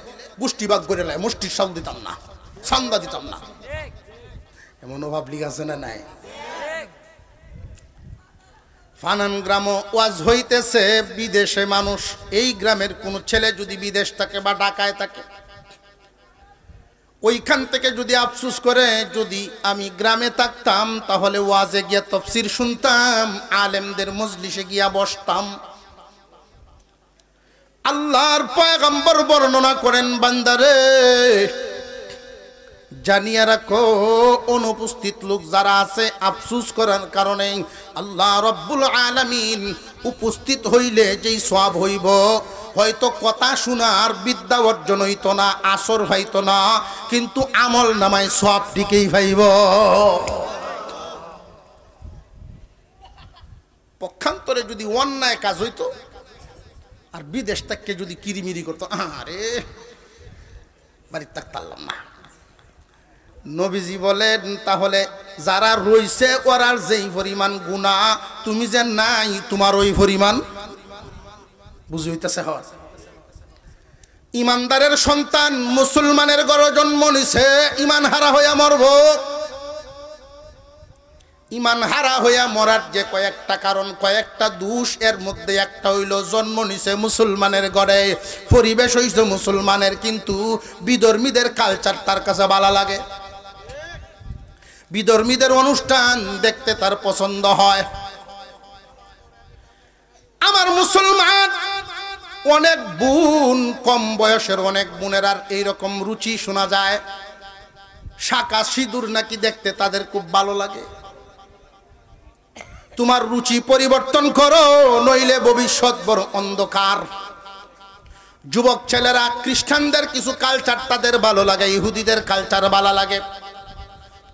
গোষ্ঠী বাগ করে নেয় মুষ্টির সাল দিতাম না সান্দা দিতাম না অভাব পাবলিক আছে না নাই ফানান গ্রাম ওয়াজ হইতেছে বিদেশে মানুষ এই গ্রামের কোনো ছেলে যদি বিদেশ থাকে বা ঢাকায় থাকে ওইখান থেকে যদি আফসুস করে যদি আমি গ্রামে থাকতাম তাহলে ওয়াজে গিয়া তফসির শুনতাম আলেমদের মজলিসে গিয়া বসতাম আল্লাহর পয়গম্বর বর্ণনা করেন বান্দারে জানিয়ে রাখো অনুপস্থিত লোক যারা আছে আফসুস করার কারণে আল্লাহ রব্বুল আলামিন উপস্থিত হইলে যেই সব হইব হয়তো কথা শোনা আর বিদ্যা অর্জন হইত না আসর ভাইত না কিন্তু আমল নামায় সব দিকেই ভাইব পক্ষান্তরে যদি অন্যায় কাজ হইত আর বিদেশ তাককে যদি কিরিমিরি করতো আরে বাড়ির তাক পারলাম না নবীজি বলেন তাহলে যারা রইছে ওরার যেই পরিমাণ গুণা তুমি যে নাই তোমার ওই পরিমাণ বুঝে হইতেছে হওয়ার ইমানদারের সন্তান মুসলমানের গড় জন্ম নিছে ইমান হারা হইয়া মরব ইমান হারা হইয়া মরার যে কয়েকটা কারণ কয়েকটা দোষ এর মধ্যে একটা হইল জন্ম নিছে মুসলমানের গড়ে পরিবেশ হইছে মুসলমানের কিন্তু বিধর্মীদের কালচার তার কাছে ভালো লাগে বিধর্মীদের অনুষ্ঠান দেখতে তার পছন্দ হয় আমার মুসলমান অনেক বোন কম বয়সের অনেক বোনের আর এইরকম রুচি শোনা যায় শাকা সিঁদুর নাকি দেখতে তাদের খুব ভালো লাগে তোমার রুচি পরিবর্তন করো নইলে ভবিষ্যৎ বড় অন্ধকার যুবক ছেলেরা খ্রিস্টানদের কিছু কালচার তাদের ভালো লাগে ইহুদিদের কালচার ভালো লাগে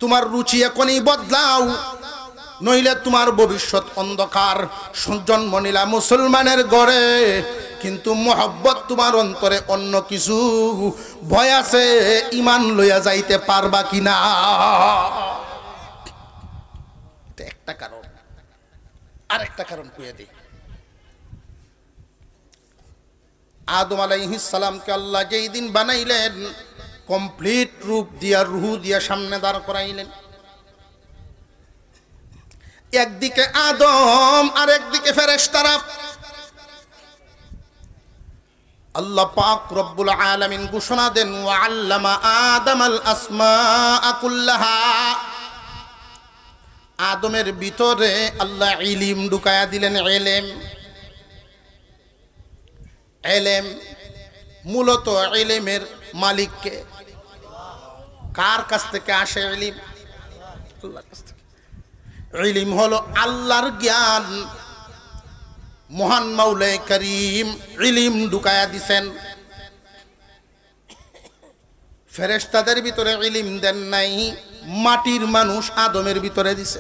তোমার রুচি এখনই বদলাও নইলে তোমার ভবিষ্যৎ অন্ধকার জন্ম নিলা মুসলমানের গড়ে কিন্তু মোহব্বত তোমার অন্তরে অন্য কিছু ভয় আছে ইমান লইয়া যাইতে পারবা কিনা একটা কারণ আর একটা কারণ কুয়ে দিই আদম আলাইহিসালামকে আল্লাহ যেই দিন বানাইলেন কমপ্লিট রূপ দিয়া রুহু দিয়া সামনে দাঁড় করাইলেন একদিকে আদম আর একদিকে ফেরেস্তারা আল্লাহ পাক রব্বুল আলামিন ঘোষণা দেন ওয়া আল্লামা আদম আল আসমা কুল্লাহা আদমের ভিতরে আল্লাহ ইলিম ঢুকায়া দিলেন এলেম এলেম মূলত এলেমের মালিককে কার কাছ থেকে আসে এলিম আল্লাহর কাছ থেকে ইলিম হলো আল্লাহর জ্ঞান মহান মাউলে করিম ইলিম ঢুকায়া দিছেন ফেরেস্তাদের ভিতরে ইলিম দেন নাই মাটির মানুষ আদমের ভিতরে দিছে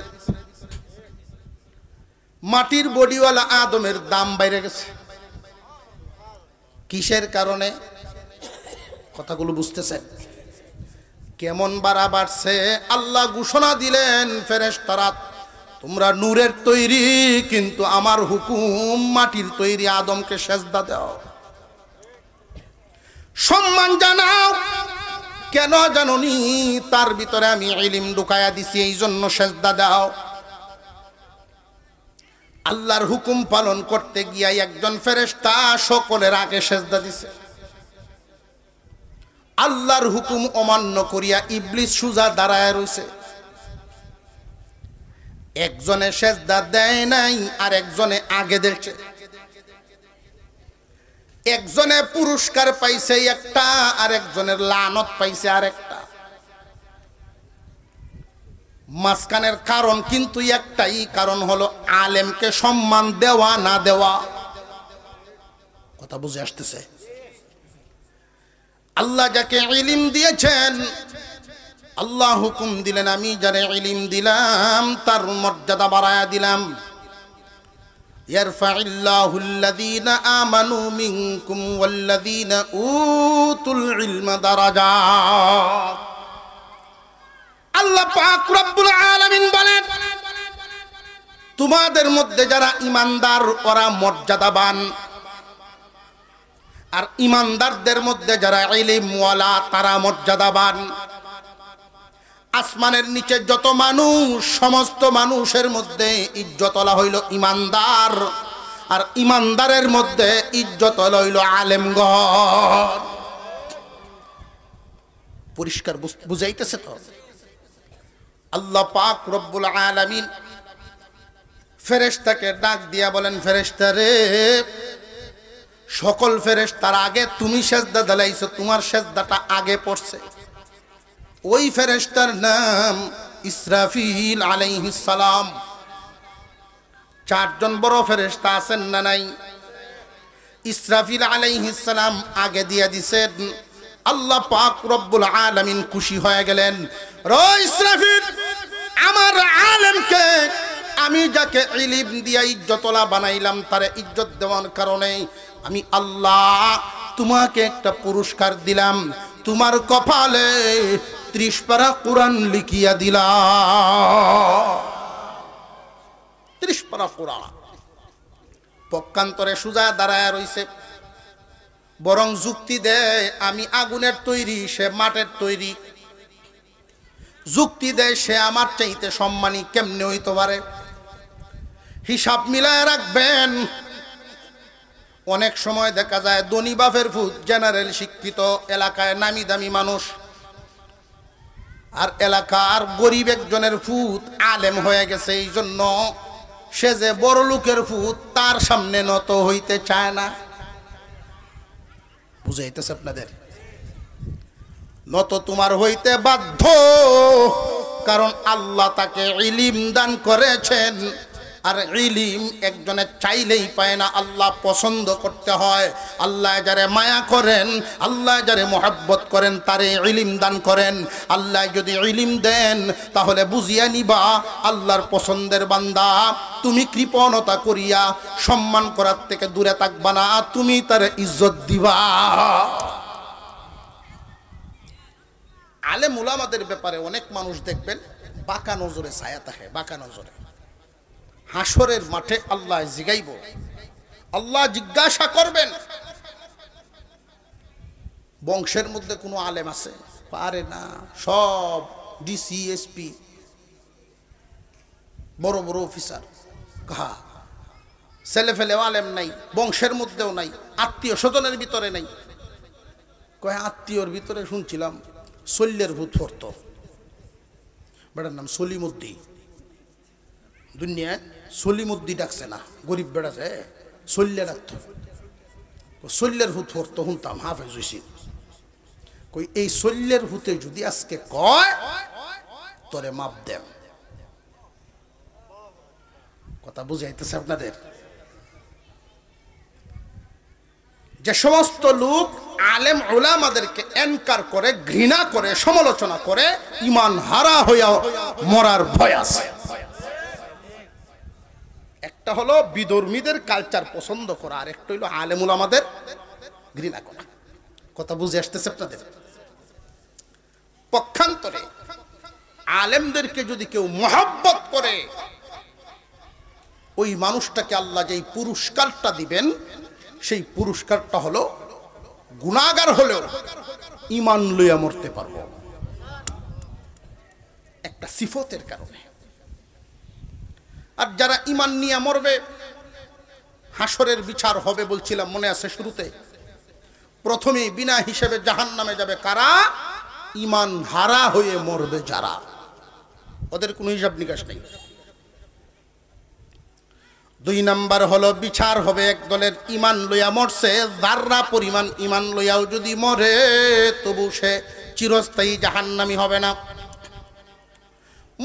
মাটির বডিওয়ালা আদমের দাম বাইরে গেছে কিসের কারণে কথাগুলো বুঝতেছে কেমন বাড়া বাড়ছে আল্লাহ ঘোষণা দিলেন ফেরেস্তারা তোমরা নূরের তৈরি কিন্তু আমার হুকুম মাটির তৈরি আদমকে সেজদা দাও সম্মান জানাও কেন জাননি তার ভিতরে আমি ইলিম ঢুকায়া দিছি এই জন্য সেজদা দাও আল্লাহর হুকুম পালন করতে গিয়া একজন ফেরেস্তা সকলের আগে সেজদা দিছে আল্লাহর হুকুম অমান্য করিয়া ইবলিস সুজা দাঁড়ায় রয়েছে একজনে সেজদা দেয় নাই আর একজনে আগে দেখছে একজনে পুরস্কার পাইছে একটা আর একজনের লানত পাইছে আর একটা মাঝখানের কারণ কিন্তু একটাই কারণ হলো আলেমকে সম্মান দেওয়া না দেওয়া কথা বুঝে আসতেছে আল্লাহ যাকে ইলিম দিয়েছেন আল্লাহ হুকুম দিলেন আমি যারে ইলিম দিলাম তার মর্যাদা বাড়ায়া দিলাম يرفع الله الذين آمنوا منكم والذين أوتوا আল্লাহ পাক বলেন তোমাদের মধ্যে যারা ইমানদার ওরা মর্যাদাবান আর ইমানদারদের মধ্যে যারা ইলিমওয়ালা তারা মর্যাদাবান আসমানের নিচে যত মানুষ সমস্ত মানুষের মধ্যে ইজ্জতলা হইল ইমানদার আর ইমানদারের মধ্যে ইজ্জত হইল আলেমগণ পরিষ্কার বুঝাইতেছে তো আল্লাহ পাক রব্বুল আলমিন ফেরেশতাকে ডাক দিয়া বলেন ফেরেস্তা রে সকল ফেরেস্তার আগে তুমি সেজদা দালাইছো তোমার সেজদাটা আগে পড়ছে ওই ফেরেস্তার নাম ইসরাফিল সালাম চারজন বড় ফেরেস্তা আছেন না নাই ইসরাফিল সালাম আগে দিয়ে দিছেন আল্লাহ পাক রব্বুল আলামিন খুশি হয়ে গেলেন র আমার আলমকে আমি যাকে ইলিম দিয়ে ইজ্জতলা বানাইলাম তার ইজ্জত দেওয়ার কারণে আমি আল্লাহ তোমাকে একটা পুরস্কার দিলাম তোমার কপালে ত্রিশ পারা কোরআন লিখিয়া দিলা ত্রিশ পারা কোরআন পক্ষান্তরে সুজা দাঁড়ায় রইছে বরং যুক্তি দেয় আমি আগুনের তৈরি সে মাঠের তৈরি যুক্তি দেয় সে আমার চাইতে সম্মানী কেমনে হইতে পারে হিসাব মিলায় রাখবেন অনেক সময় দেখা যায় দনিবাফের বাফের ফুত জেনারেল শিক্ষিত এলাকায় নামি দামি মানুষ আর এলাকার গরিব একজনের ফুত আলেম হয়ে গেছে এই জন্য সে যে বড় লোকের ফুত তার সামনে নত হইতে চায় না বুঝাইতেছে আপনাদের নত তোমার হইতে বাধ্য কারণ আল্লাহ তাকে ইলিম দান করেছেন আর ইলিম একজনে চাইলেই পায় না আল্লাহ পছন্দ করতে হয় আল্লাহ যারে মায়া করেন আল্লাহ যারে মোহাব্বত করেন তারে ইলিম দান করেন আল্লাহ যদি ইলিম দেন তাহলে বুঝিয়া নিবা আল্লাহর পছন্দের বান্দা তুমি কৃপণতা করিয়া সম্মান করার থেকে দূরে থাকবা না তুমি তার ইজ্জত দিবা আলে মুলামাদের ব্যাপারে অনেক মানুষ দেখবেন বাঁকা নজরে ছায়া থাকে বাঁকা নজরে হাসরের মাঠে আল্লাহ জিগাইব আল্লাহ জিজ্ঞাসা করবেন বংশের মধ্যে কোনো আলেম আছে পারে না সব ডিসিএসপি বড় বড় অফিসার ঘা ছেলে ফেলেও আলেম নাই বংশের মধ্যেও নাই আত্মীয় স্বজনের ভিতরে নাই কয়ে আত্মীয়র ভিতরে শুনছিলাম শল্যের ভূত ফরত বেটার নাম সলিমুদ্দিন দুনিয়ায় সলিমুদ্দি ডাকছে না গরিব বেড়াছে সল্লে ডাকত সল্লের হুত ফরত শুনতাম হাফেজ হুসিন কই এই শল্যের হুতে যদি আজকে কয় তরে মাপ দেন কথা বুঝাইতেছে আপনাদের যে সমস্ত লোক আলেম ওলামাদেরকে এনকার করে ঘৃণা করে সমালোচনা করে ইমান হারা হইয়া মরার ভয় আছে একটা হলো বিধর্মীদের কালচার পছন্দ করা আর একটা হলো আলেমুল আমাদের ঘৃণা করা কথা বুঝে আসতেছে আপনাদের পক্ষান্তরে আলেমদেরকে যদি কেউ মহাব্বত করে ওই মানুষটাকে আল্লাহ যেই পুরস্কারটা দিবেন সেই পুরস্কারটা হলো গুণাগার হলেও ইমান লইয়া মরতে পারব একটা সিফতের কারণে আর যারা ইমান নিয়ে মরবে হাসরের বিচার হবে বলছিলাম মনে আছে শুরুতে প্রথমেই বিনা হিসেবে জাহান নামে যাবে কারা ইমান হারা হয়ে মরবে যারা ওদের কোনো হিসাব নিকাশ নেই দুই নাম্বার হলো বিচার হবে এক দলের ইমান লইয়া মরছে যাররা পরিমাণ ইমান লইয়াও যদি মরে তবু সে চিরস্থায়ী জাহান্নামি হবে না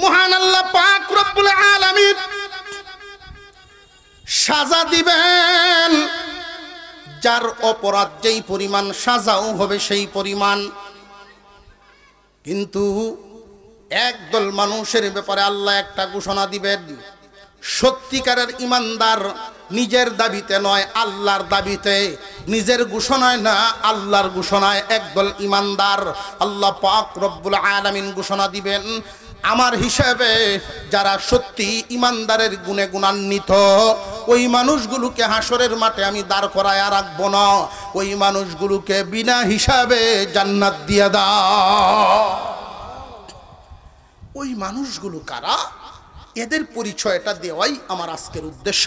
মহান আল্লাহ পাক রব্বুল আলামিন সাজা দিবেন যার অপরাধ যেই পরিমাণ সাজাও হবে সেই পরিমাণ কিন্তু একদল মানুষের ব্যাপারে আল্লাহ একটা ঘোষণা দিবেন সত্যিকারের ইমানদার নিজের দাবিতে নয় আল্লাহর দাবিতে নিজের ঘোষণায় না আল্লাহর ঘোষণায় একদল ইমানদার আল্লাহ পাক রব্বুল আলামিন ঘোষণা দিবেন আমার হিসাবে যারা সত্যি ইমানদারের গুণে গুণান্বিত ওই মানুষগুলোকে হাসরের মাঠে আমি দাঁড় করায় রাখবো না ওই মানুষগুলোকে বিনা হিসাবে জান্নাত দিয়ে দাও ওই মানুষগুলো কারা এদের পরিচয়টা দেওয়াই আমার আজকের উদ্দেশ্য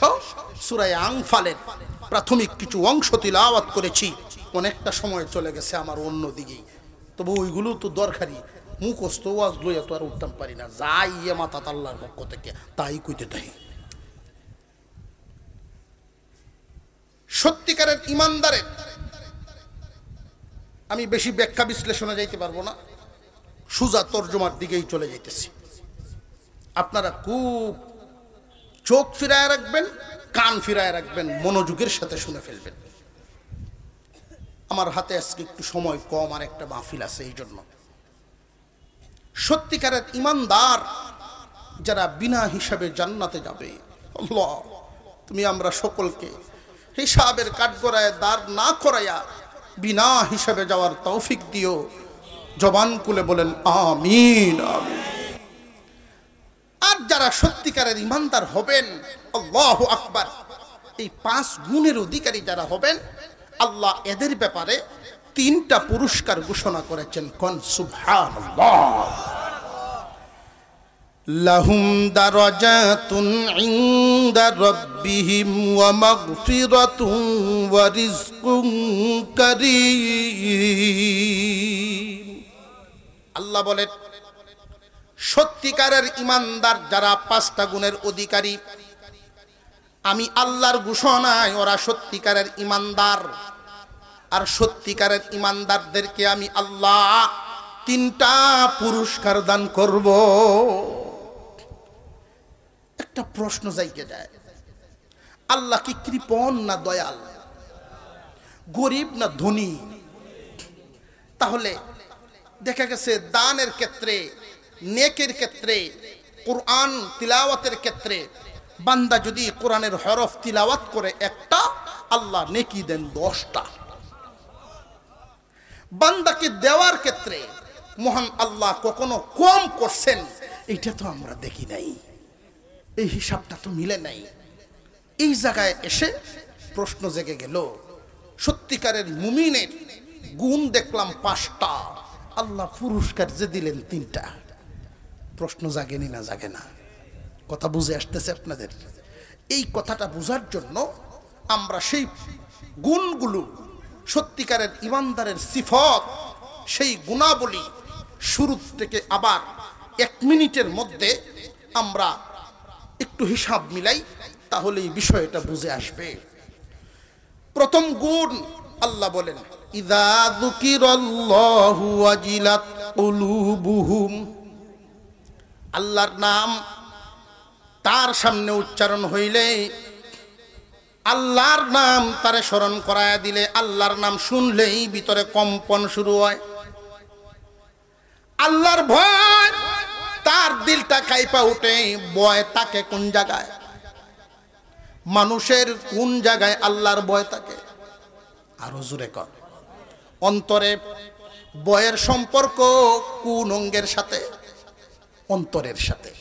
সুরায় আংফালের প্রাথমিক কিছু অংশ তিলাওয়াত করেছি অনেকটা সময় চলে গেছে আমার অন্যদিকেই তবু ওইগুলো তো দরকারি মুখস্থ ওয়াজ লইয়া তো আর উঠতাম পারি না যা ইয়ে মাথা তাল্লার পক্ষ থেকে তাই কইতে তাই সত্যিকারের ইমানদারের আমি বেশি ব্যাখ্যা বিশ্লেষণে যাইতে পারবো না সুজা তর্জমার দিকেই চলে যাইতেছি আপনারা খুব চোখ ফিরায় রাখবেন কান ফিরায় রাখবেন মনোযোগের সাথে শুনে ফেলবেন আমার হাতে আজকে একটু সময় কম আর একটা মাহফিল আছে এই জন্য সত্যিকারের ইমানদার যারা বিনা হিসাবে জান্নাতে যাবে তুমি আমরা সকলকে হিসাবের কাঠগড়ায় দাঁড় না করাইয়া বিনা হিসাবে যাওয়ার তৌফিক দিও জবান কুলে বলেন আমিন আর যারা সত্যিকারের ইমানদার হবেন আল্লাহ আকবার এই পাঁচ গুণের অধিকারী যারা হবেন আল্লাহ এদের ব্যাপারে তিনটা পুরস্কার ঘোষণা করেছেন কন সুভান লাহুম দারাজাতুন ইনদা রাব্বিহিম ওয়া মাগফিরাতুন ওয়া রিজকুন আল্লাহ বলেন সত্যিকারের ইমানদার যারা পাঁচটা গুণের অধিকারী আমি আল্লাহর ঘোষণায় ওরা সত্যিকারের ইমানদার আর সত্যিকারের ইমানদারদেরকে আমি আল্লাহ তিনটা পুরস্কার দান করব একটা প্রশ্ন যাইকে যায় আল্লাহ কি কৃপণ না দয়াল গরিব না ধনী তাহলে দেখা গেছে দানের ক্ষেত্রে নেকের ক্ষেত্রে কোরআন তিলাওয়াতের ক্ষেত্রে বান্দা যদি কোরআনের হরফ তিলাওয়াত করে একটা আল্লাহ নেকি দেন দশটা বান্দাকে দেওয়ার ক্ষেত্রে মহান আল্লাহ কখনো কম করছেন এটা তো আমরা দেখি নাই এই হিসাবটা তো মিলে নাই এই জায়গায় এসে প্রশ্ন জেগে গেল সত্যিকারের মুমিনের গুণ দেখলাম পাঁচটা আল্লাহ পুরস্কার যে দিলেন তিনটা প্রশ্ন জাগেনি না জাগে না কথা বুঝে আসতেছে আপনাদের এই কথাটা বোঝার জন্য আমরা সেই গুণগুলো সত্যিকারের ইমানদারের সিফত সেই গুণাবলী শুরু থেকে আবার এক মিনিটের মধ্যে আমরা একটু হিসাব মিলাই তাহলে এই বিষয়টা বুঝে আসবে প্রথম গুণ আল্লাহ বলেন আল্লাহর নাম তার সামনে উচ্চারণ হইলে আল্লাহর নাম তারে স্মরণ করায় দিলে আল্লাহর নাম শুনলেই ভিতরে কম্পন শুরু হয় আল্লাহর ভয় তার দিলটা খাইপা উঠে বয় তাকে কোন জায়গায় মানুষের কোন জায়গায় আল্লাহর বয় তাকে আরো জোরে কর অন্তরে বয়ের সম্পর্ক কোন অঙ্গের সাথে অন্তরের সাথে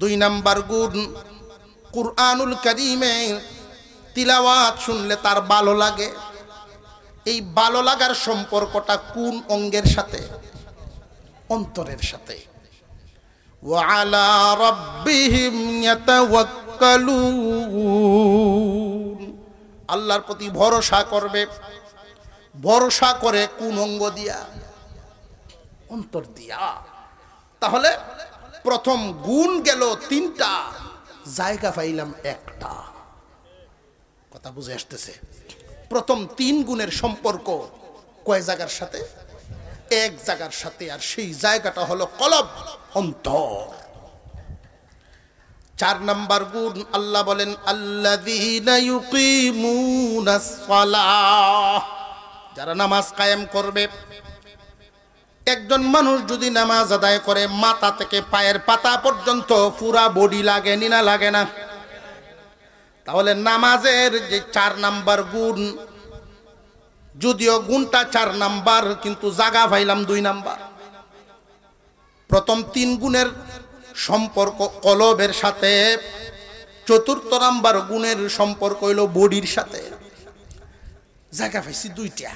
দুই নাম্বার গুণ কুরআনুল করিমের তিলাওয়াত শুনলে তার ভালো লাগে এই ভালো লাগার সম্পর্কটা কোন অঙ্গের সাথে অন্তরের সাথে ওয়ালা আল্লাহর প্রতি ভরসা করবে ভরসা করে কোন অঙ্গ দিয়া অন্তর দিয়া তাহলে প্রথম গুণ গেল তিনটা জায়গা পাইলাম একটা কথা বুঝে আসতেছে প্রথম তিন গুণের সম্পর্ক কয় জায়গার সাথে এক জায়গার সাথে আর সেই জায়গাটা হলো কলব অন্তর চার নাম্বার গুণ আল্লাহ বলেন আল্লাহ যারা নামাজ কায়েম করবে একজন মানুষ যদি নামাজ আদায় করে মাথা থেকে পায়ের পাতা পর্যন্ত পুরা বডি লাগে নিনা লাগে না তাহলে নামাজের যে চার নাম্বার গুণ যদিও গুণটা চার নাম্বার কিন্তু জাগা ভাইলাম দুই নাম্বার প্রথম তিন গুণের সম্পর্ক কলবের সাথে চতুর্থ নাম্বার গুণের সম্পর্ক হইল বডির সাথে জায়গা পাইছি দুইটা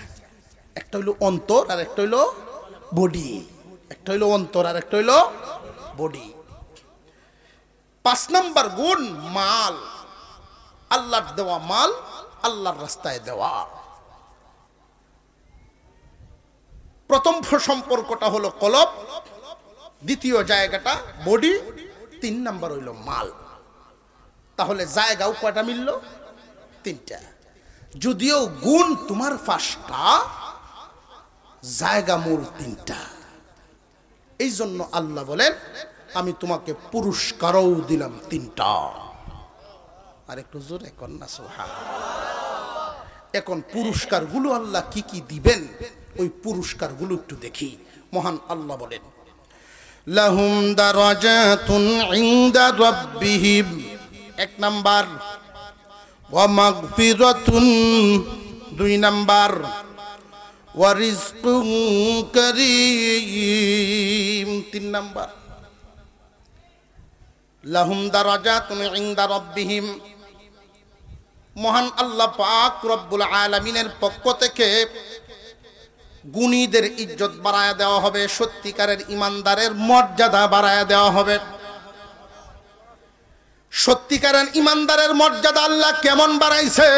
একটা হইল অন্তর আর একটা হইল বডি একটা হইলো অন্তর আর একটা হইলো বডি পাঁচ নম্বর গুণ মাল আল্লাহর দেওয়া মাল আল্লাহর রাস্তায় দেওয়া প্রথম সম্পর্কটা হলো কলব দ্বিতীয় জায়গাটা বডি তিন নম্বর হইল মাল তাহলে জায়গাও কয়টা মিলল তিনটা যদিও গুণ তোমার ফাঁসটা জায়গা মূল তিনটা এই জন্য আল্লাহ বলেন আমি তোমাকে পুরস্কারও দিলাম তিনটা আর একটু জোর এখন না সোহা এখন পুরস্কারগুলো আল্লাহ কি কি দিবেন ওই পুরস্কারগুলো একটু দেখি মহান আল্লাহ বলেন লাহুম দারাজাতুন ইনদা রাব্বিহিম এক নাম্বার ওয়া মাগফিরাতুন দুই নাম্বার ওয়ারিজক করিম তিন নাম্বার লাহুমদা দারাজা তুমি ইংদা রব্বিহিম মহান আল্লাহ পাক রব্বুল আলমিনের পক্ষ থেকে গুণীদের ইজ্জত বাড়ায় দেওয়া হবে সত্যিকারের ইমানদারের মর্যাদা বাড়ায় দেওয়া হবে সত্যিকারের ইমানদারের মর্যাদা আল্লাহ কেমন বাড়াইছে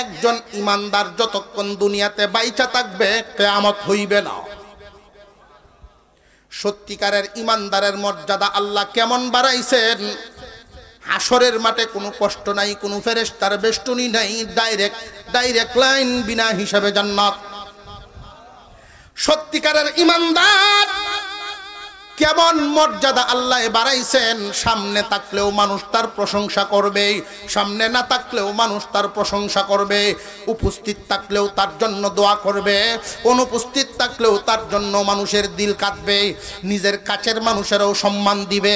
একজন ইমানদার যতক্ষণ দুনিয়াতে বাইচা থাকবে কেয়ামত হইবে না সত্যিকারের ইমানদারের মর্যাদা আল্লাহ কেমন বাড়াইছেন আসরের মাঠে কোনো কষ্ট নাই কোনো ফেরেস্তার বেষ্টনী নাই ডাইরেক্ট ডাইরেক্ট লাইন বিনা হিসাবে জান্নাত সত্যিকারের ইমানদার কেমন মর্যাদা আল্লাহ বাড়াইছেন সামনে থাকলেও মানুষ তার প্রশংসা করবে সামনে না থাকলেও মানুষ তার প্রশংসা করবে উপস্থিত থাকলেও তার জন্য দোয়া করবে অনুপস্থিত থাকলেও তার জন্য মানুষের দিল কাটবে নিজের কাছের মানুষেরও সম্মান দিবে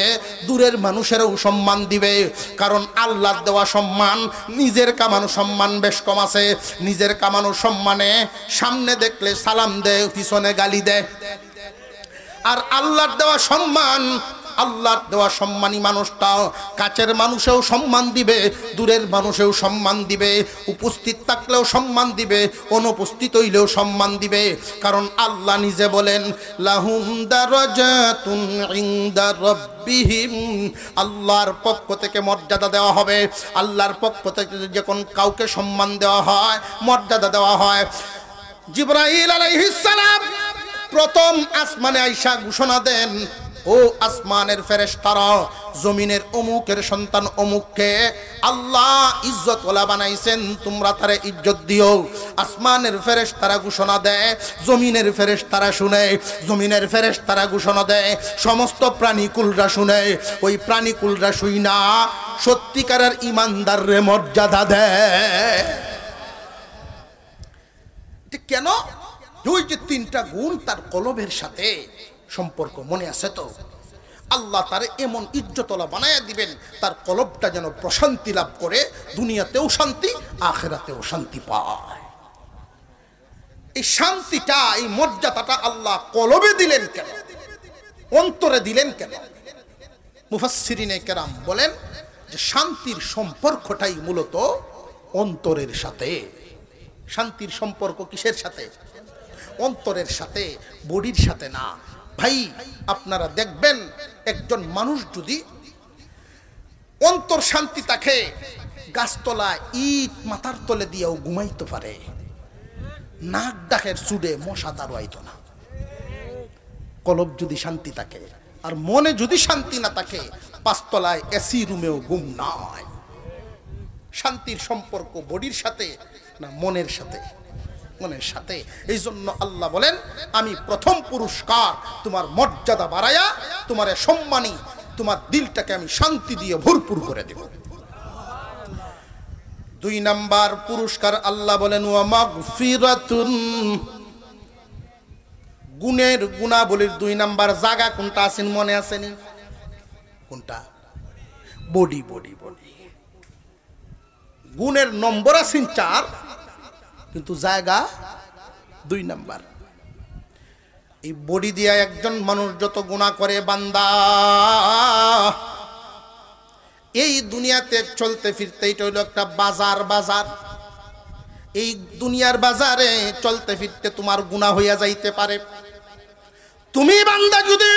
দূরের মানুষেরও সম্মান দিবে কারণ আল্লাহর দেওয়া সম্মান নিজের কামানো সম্মান বেশ কম আছে নিজের কামানো সম্মানে সামনে দেখলে সালাম দেয় পিছনে গালি দেয় আর আল্লাহর দেওয়া সম্মান আল্লাহর দেওয়া সম্মানী মানুষটাও কাছের মানুষেও সম্মান দিবে দূরের মানুষেও সম্মান দিবে উপস্থিত থাকলেও সম্মান দিবে অনুপস্থিত হইলেও সম্মান দিবে কারণ আল্লাহ নিজে বলেন লাহুম আল্লাহর পক্ষ থেকে মর্যাদা দেওয়া হবে আল্লাহর পক্ষ থেকে যখন কাউকে সম্মান দেওয়া হয় মর্যাদা দেওয়া হয় জিব্রাহিল আলাইহিস সালাম প্রথম আসমানে আইসা ঘোষণা দেন ও আসমানের তারা জমিনের অমুকের সন্তান অমুককে আল্লাহ ইজ্জত ওলা বানাইছেন তোমরা তারে ইজ্জত দিও আসমানের ফেরেশ তারা ঘোষণা দেয় জমিনের ফেরেশ তারা শুনে জমিনের ফেরেশ তারা ঘোষণা দেয় সমস্ত প্রাণীকুলরা শুনে ওই প্রাণীকুলরা শুই না সত্যিকারের ইমানদার রে মর্যাদা দেয় কেন দুই যে তিনটা গুণ তার কলমের সাথে সম্পর্ক মনে আছে তো আল্লাহ তার এমন ইজ্জতলা বানায় দিবেন তার কলবটা যেন প্রশান্তি লাভ করে দুনিয়াতেও শান্তি আখেরাতেও শান্তি পায় এই শান্তিটা এই মর্যাদাটা আল্লাহ কলবে দিলেন কেন অন্তরে দিলেন কেন মুফাসিরিনে কেরাম বলেন যে শান্তির সম্পর্কটাই মূলত অন্তরের সাথে শান্তির সম্পর্ক কিসের সাথে অন্তরের সাথে বডির সাথে না ভাই আপনারা দেখবেন একজন মানুষ যদি অন্তর শান্তি তাকে গাছতলা ইট মাথার তলে দিয়েও ঘুমাইতে পারে নাক ডাকের চুড়ে মশা দাঁড়াইত না কলব যদি শান্তি থাকে আর মনে যদি শান্তি না থাকে পাঁচতলায় এসি রুমেও গুম নয় শান্তির সম্পর্ক বডির সাথে না মনের সাথে গুণের সাথে এই জন্য আল্লাহ বলেন আমি প্রথম পুরস্কার তোমার মর্যাদা বাড়ায়া তোমার সম্মানী তোমার দিলটাকে আমি শান্তি দিয়ে ভরপুর করে দেব দুই নাম্বার পুরস্কার আল্লাহ বলেন গুণের গুণাবলীর দুই নাম্বার জায়গা কোনটা আছেন মনে আসেনি কোনটা বডি বডি বডি গুণের নম্বর আছেন চার কিন্তু জায়গা দুই নাম্বার এই বডি দিয়া একজন মানুষ যত গুণা করে বান্দা এই দুনিয়াতে চলতে ফিরতে এটা হইল একটা বাজার বাজার এই দুনিয়ার বাজারে চলতে ফিরতে তোমার গুণা হইয়া যাইতে পারে তুমি বান্দা যদি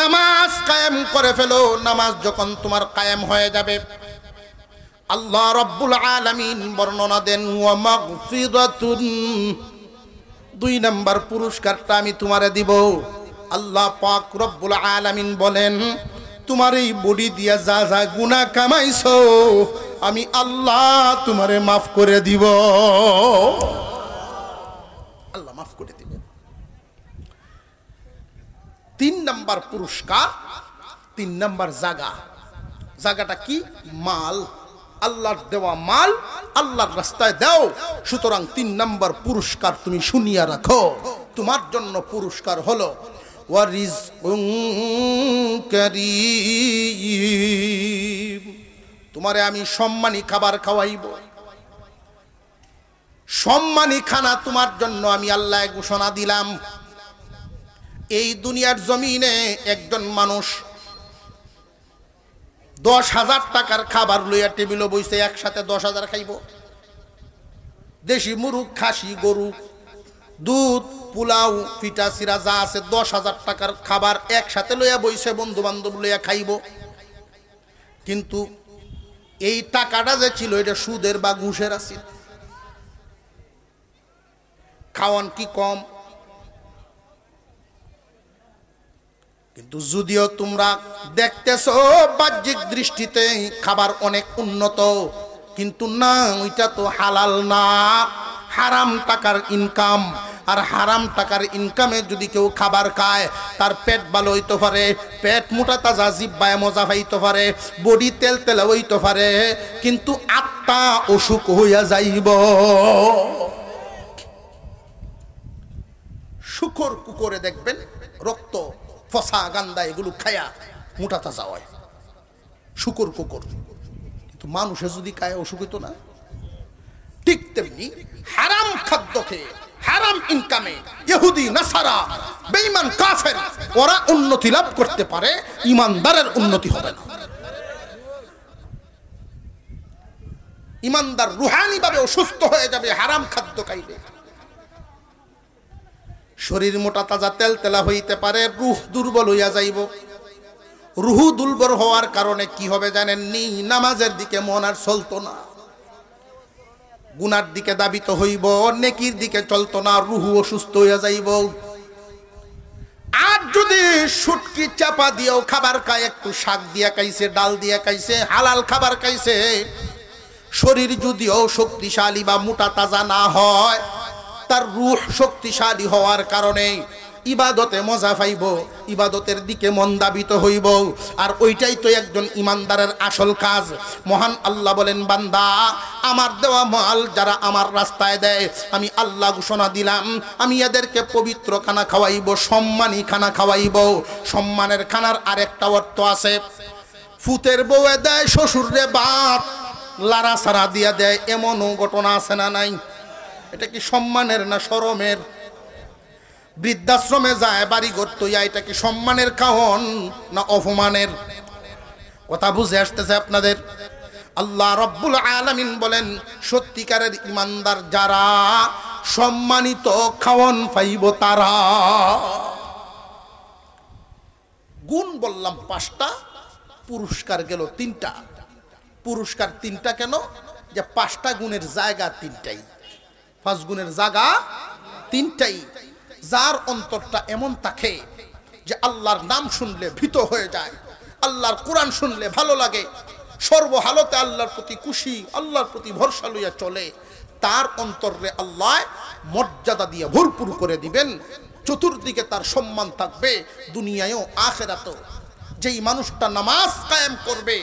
নামাজ কায়েম করে ফেলো নামাজ যখন তোমার কায়েম হয়ে যাবে আল্লাহ রব্বুল আলমিন বর্ণনা দেন দুই নম্বর পুরস্কারটা আমি তোমারে দিব আল্লাহ পাক রব্বুল আলমিন বলেন তোমার এই বডি দিয়া যা যা গুণা কামাইছ আমি আল্লাহ তোমারে মাফ করে দিব আল্লাহ মাফ করে দিব তিন নাম্বার পুরস্কার তিন নাম্বার জাগা জাগাটা কি মাল আল্লাহর দেওয়া মাল আল্লাহর রাস্তায় দাও সুতরাং তিন নম্বর পুরস্কার তুমি শুনিয়া রাখো তোমার জন্য পুরস্কার হলো ওয়ারিজ তোমারে আমি সম্মানী খাবার খাওয়াইব সম্মানী খানা তোমার জন্য আমি আল্লাহ ঘোষণা দিলাম এই দুনিয়ার জমিনে একজন মানুষ দশ হাজার টাকার খাবার লইয়া টেবিলও বইছে একসাথে দশ হাজার খাইব দেশি মুরুখ খাসি গরু দুধ পোলাও পিঠা সিরা যা আছে দশ হাজার টাকার খাবার একসাথে লইয়া বইছে বন্ধু বান্ধব লইয়া খাইব কিন্তু এই টাকাটা যে ছিল এটা সুদের বা ঘুষের আছে খাওয়ান কি কম কিন্তু যদিও তোমরা দেখতেছ বাহ্যিক দৃষ্টিতে খাবার অনেক উন্নত কিন্তু না ওইটা তো হালাল না হারাম টাকার ইনকাম আর হারাম টাকার ইনকামে যদি কেউ খাবার খায় তার পেট ভালো হইতে পারে পেট মোটা তাজা জিব্বায় মজা পাইতে পারে বডি তেল তেলা হইতে পারে কিন্তু আত্মা অসুখ হইয়া যাইব শুকর কুকুরে দেখবেন রক্ত ফসা গান্দা এগুলো খায়া মোটা তাজা হয় শুকর কুকুর কিন্তু মানুষে যদি খায় অসুখ হইতো না ঠিক তেমনি হারাম খাদ্য খেয়ে হারাম ইনকামে ইহুদি নাসারা বেঈমান কাফের ওরা উন্নতি লাভ করতে পারে ইমানদারের উন্নতি হবে না ইমানদার রুহানিভাবে অসুস্থ হয়ে যাবে হারাম খাদ্য খাইবে শরীর মোটা তাজা তেল তেলা হইতে পারে রুহ দুর্বল হইয়া যাইব রুহু দুর্বল হওয়ার কারণে কি হবে জানেন নি নামাজের দিকে মন আর চলতো না গুনার দিকে দাবিত হইব নেকির দিকে চলতো না রুহু অসুস্থ হইয়া যাইব আর যদি সুটকি চাপা দিয়েও খাবার খায় একটু শাক দিয়া খাইছে ডাল দিয়া খাইছে হালাল খাবার খাইছে শরীর যদিও শক্তিশালী বা মোটা তাজা না হয় তার রুহ শক্তিশালী হওয়ার কারণে ইবাদতে মজা পাইব ইবাদতের দিকে মন দাবিত হইব আর ওইটাই তো একজন ইমানদারের আসল কাজ মহান আল্লাহ বলেন বান্দা আমার দেওয়া মাল যারা আমার রাস্তায় দেয় আমি আল্লাহ ঘোষণা দিলাম আমি এদেরকে পবিত্র খানা খাওয়াইব সম্মানী খানা খাওয়াইব সম্মানের খানার আরেকটা অর্থ আছে ফুতের বউয়ে দেয় শ্বশুরে বাপ লারা সারা দিয়া দেয় এমনও ঘটনা আছে না নাই এটা কি সম্মানের না সরমের বৃদ্ধাশ্রমে যায় বাড়ি ইয়া এটা কি সম্মানের কাহন না অপমানের কথা বুঝে আসতেছে আপনাদের আল্লাহ রব্বুল আলমিন বলেন সত্যিকারের ইমানদার যারা সম্মানিত খাওয়ন পাইব তারা গুণ বললাম পাঁচটা পুরস্কার গেল তিনটা পুরস্কার তিনটা কেন যে পাঁচটা গুণের জায়গা তিনটাই পাঁচ গুণের জাগা তিনটাই যার অন্তরটা এমন থাকে যে আল্লাহর নাম শুনলে ভীত হয়ে যায় আল্লাহর কোরআন শুনলে ভালো লাগে সর্বহালতে আল্লাহর প্রতি খুশি আল্লাহর প্রতি ভরসা লইয়া চলে তার অন্তরে আল্লাহ মর্যাদা দিয়ে ভরপুর করে দিবেন চতুর্দিকে তার সম্মান থাকবে দুনিয়ায়ও আখেরাতেও যেই মানুষটা নামাজ কায়েম করবে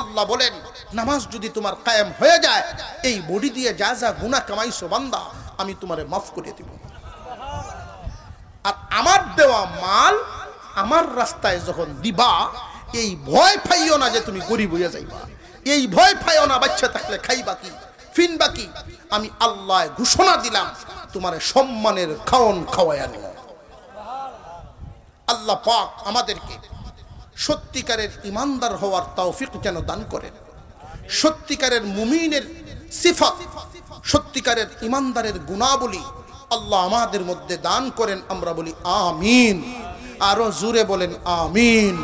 আল্লাহ বলেন নামাজ যদি তোমার কায়েম হয়ে যায় এই বডি দিয়ে যা যা গুণা কামাইছো বান্দা আমি তোমারে মাফ করে দিব আর আমার দেওয়া মাল আমার রাস্তায় যখন দিবা এই ভয় পাইও না যে তুমি গরিব হয়ে যাইবা এই ভয় পাইও না বাচ্চা থাকলে খাইবা কি ফিনবা কি আমি আল্লাহ ঘোষণা দিলাম তোমার সম্মানের খাওন খাওয়ায় আনলাম আল্লাহ পাক আমাদেরকে সত্যিকারের ইমানদার হওয়ার তৌফিক যেন দান করেন সত্যিকারের মুমিনের সিফাত সত্যিকারের ইমানদারের গুণাবলী আল্লাহ আমাদের মধ্যে দান করেন আমরা বলি আমিন আরো জুড়ে বলেন আমিন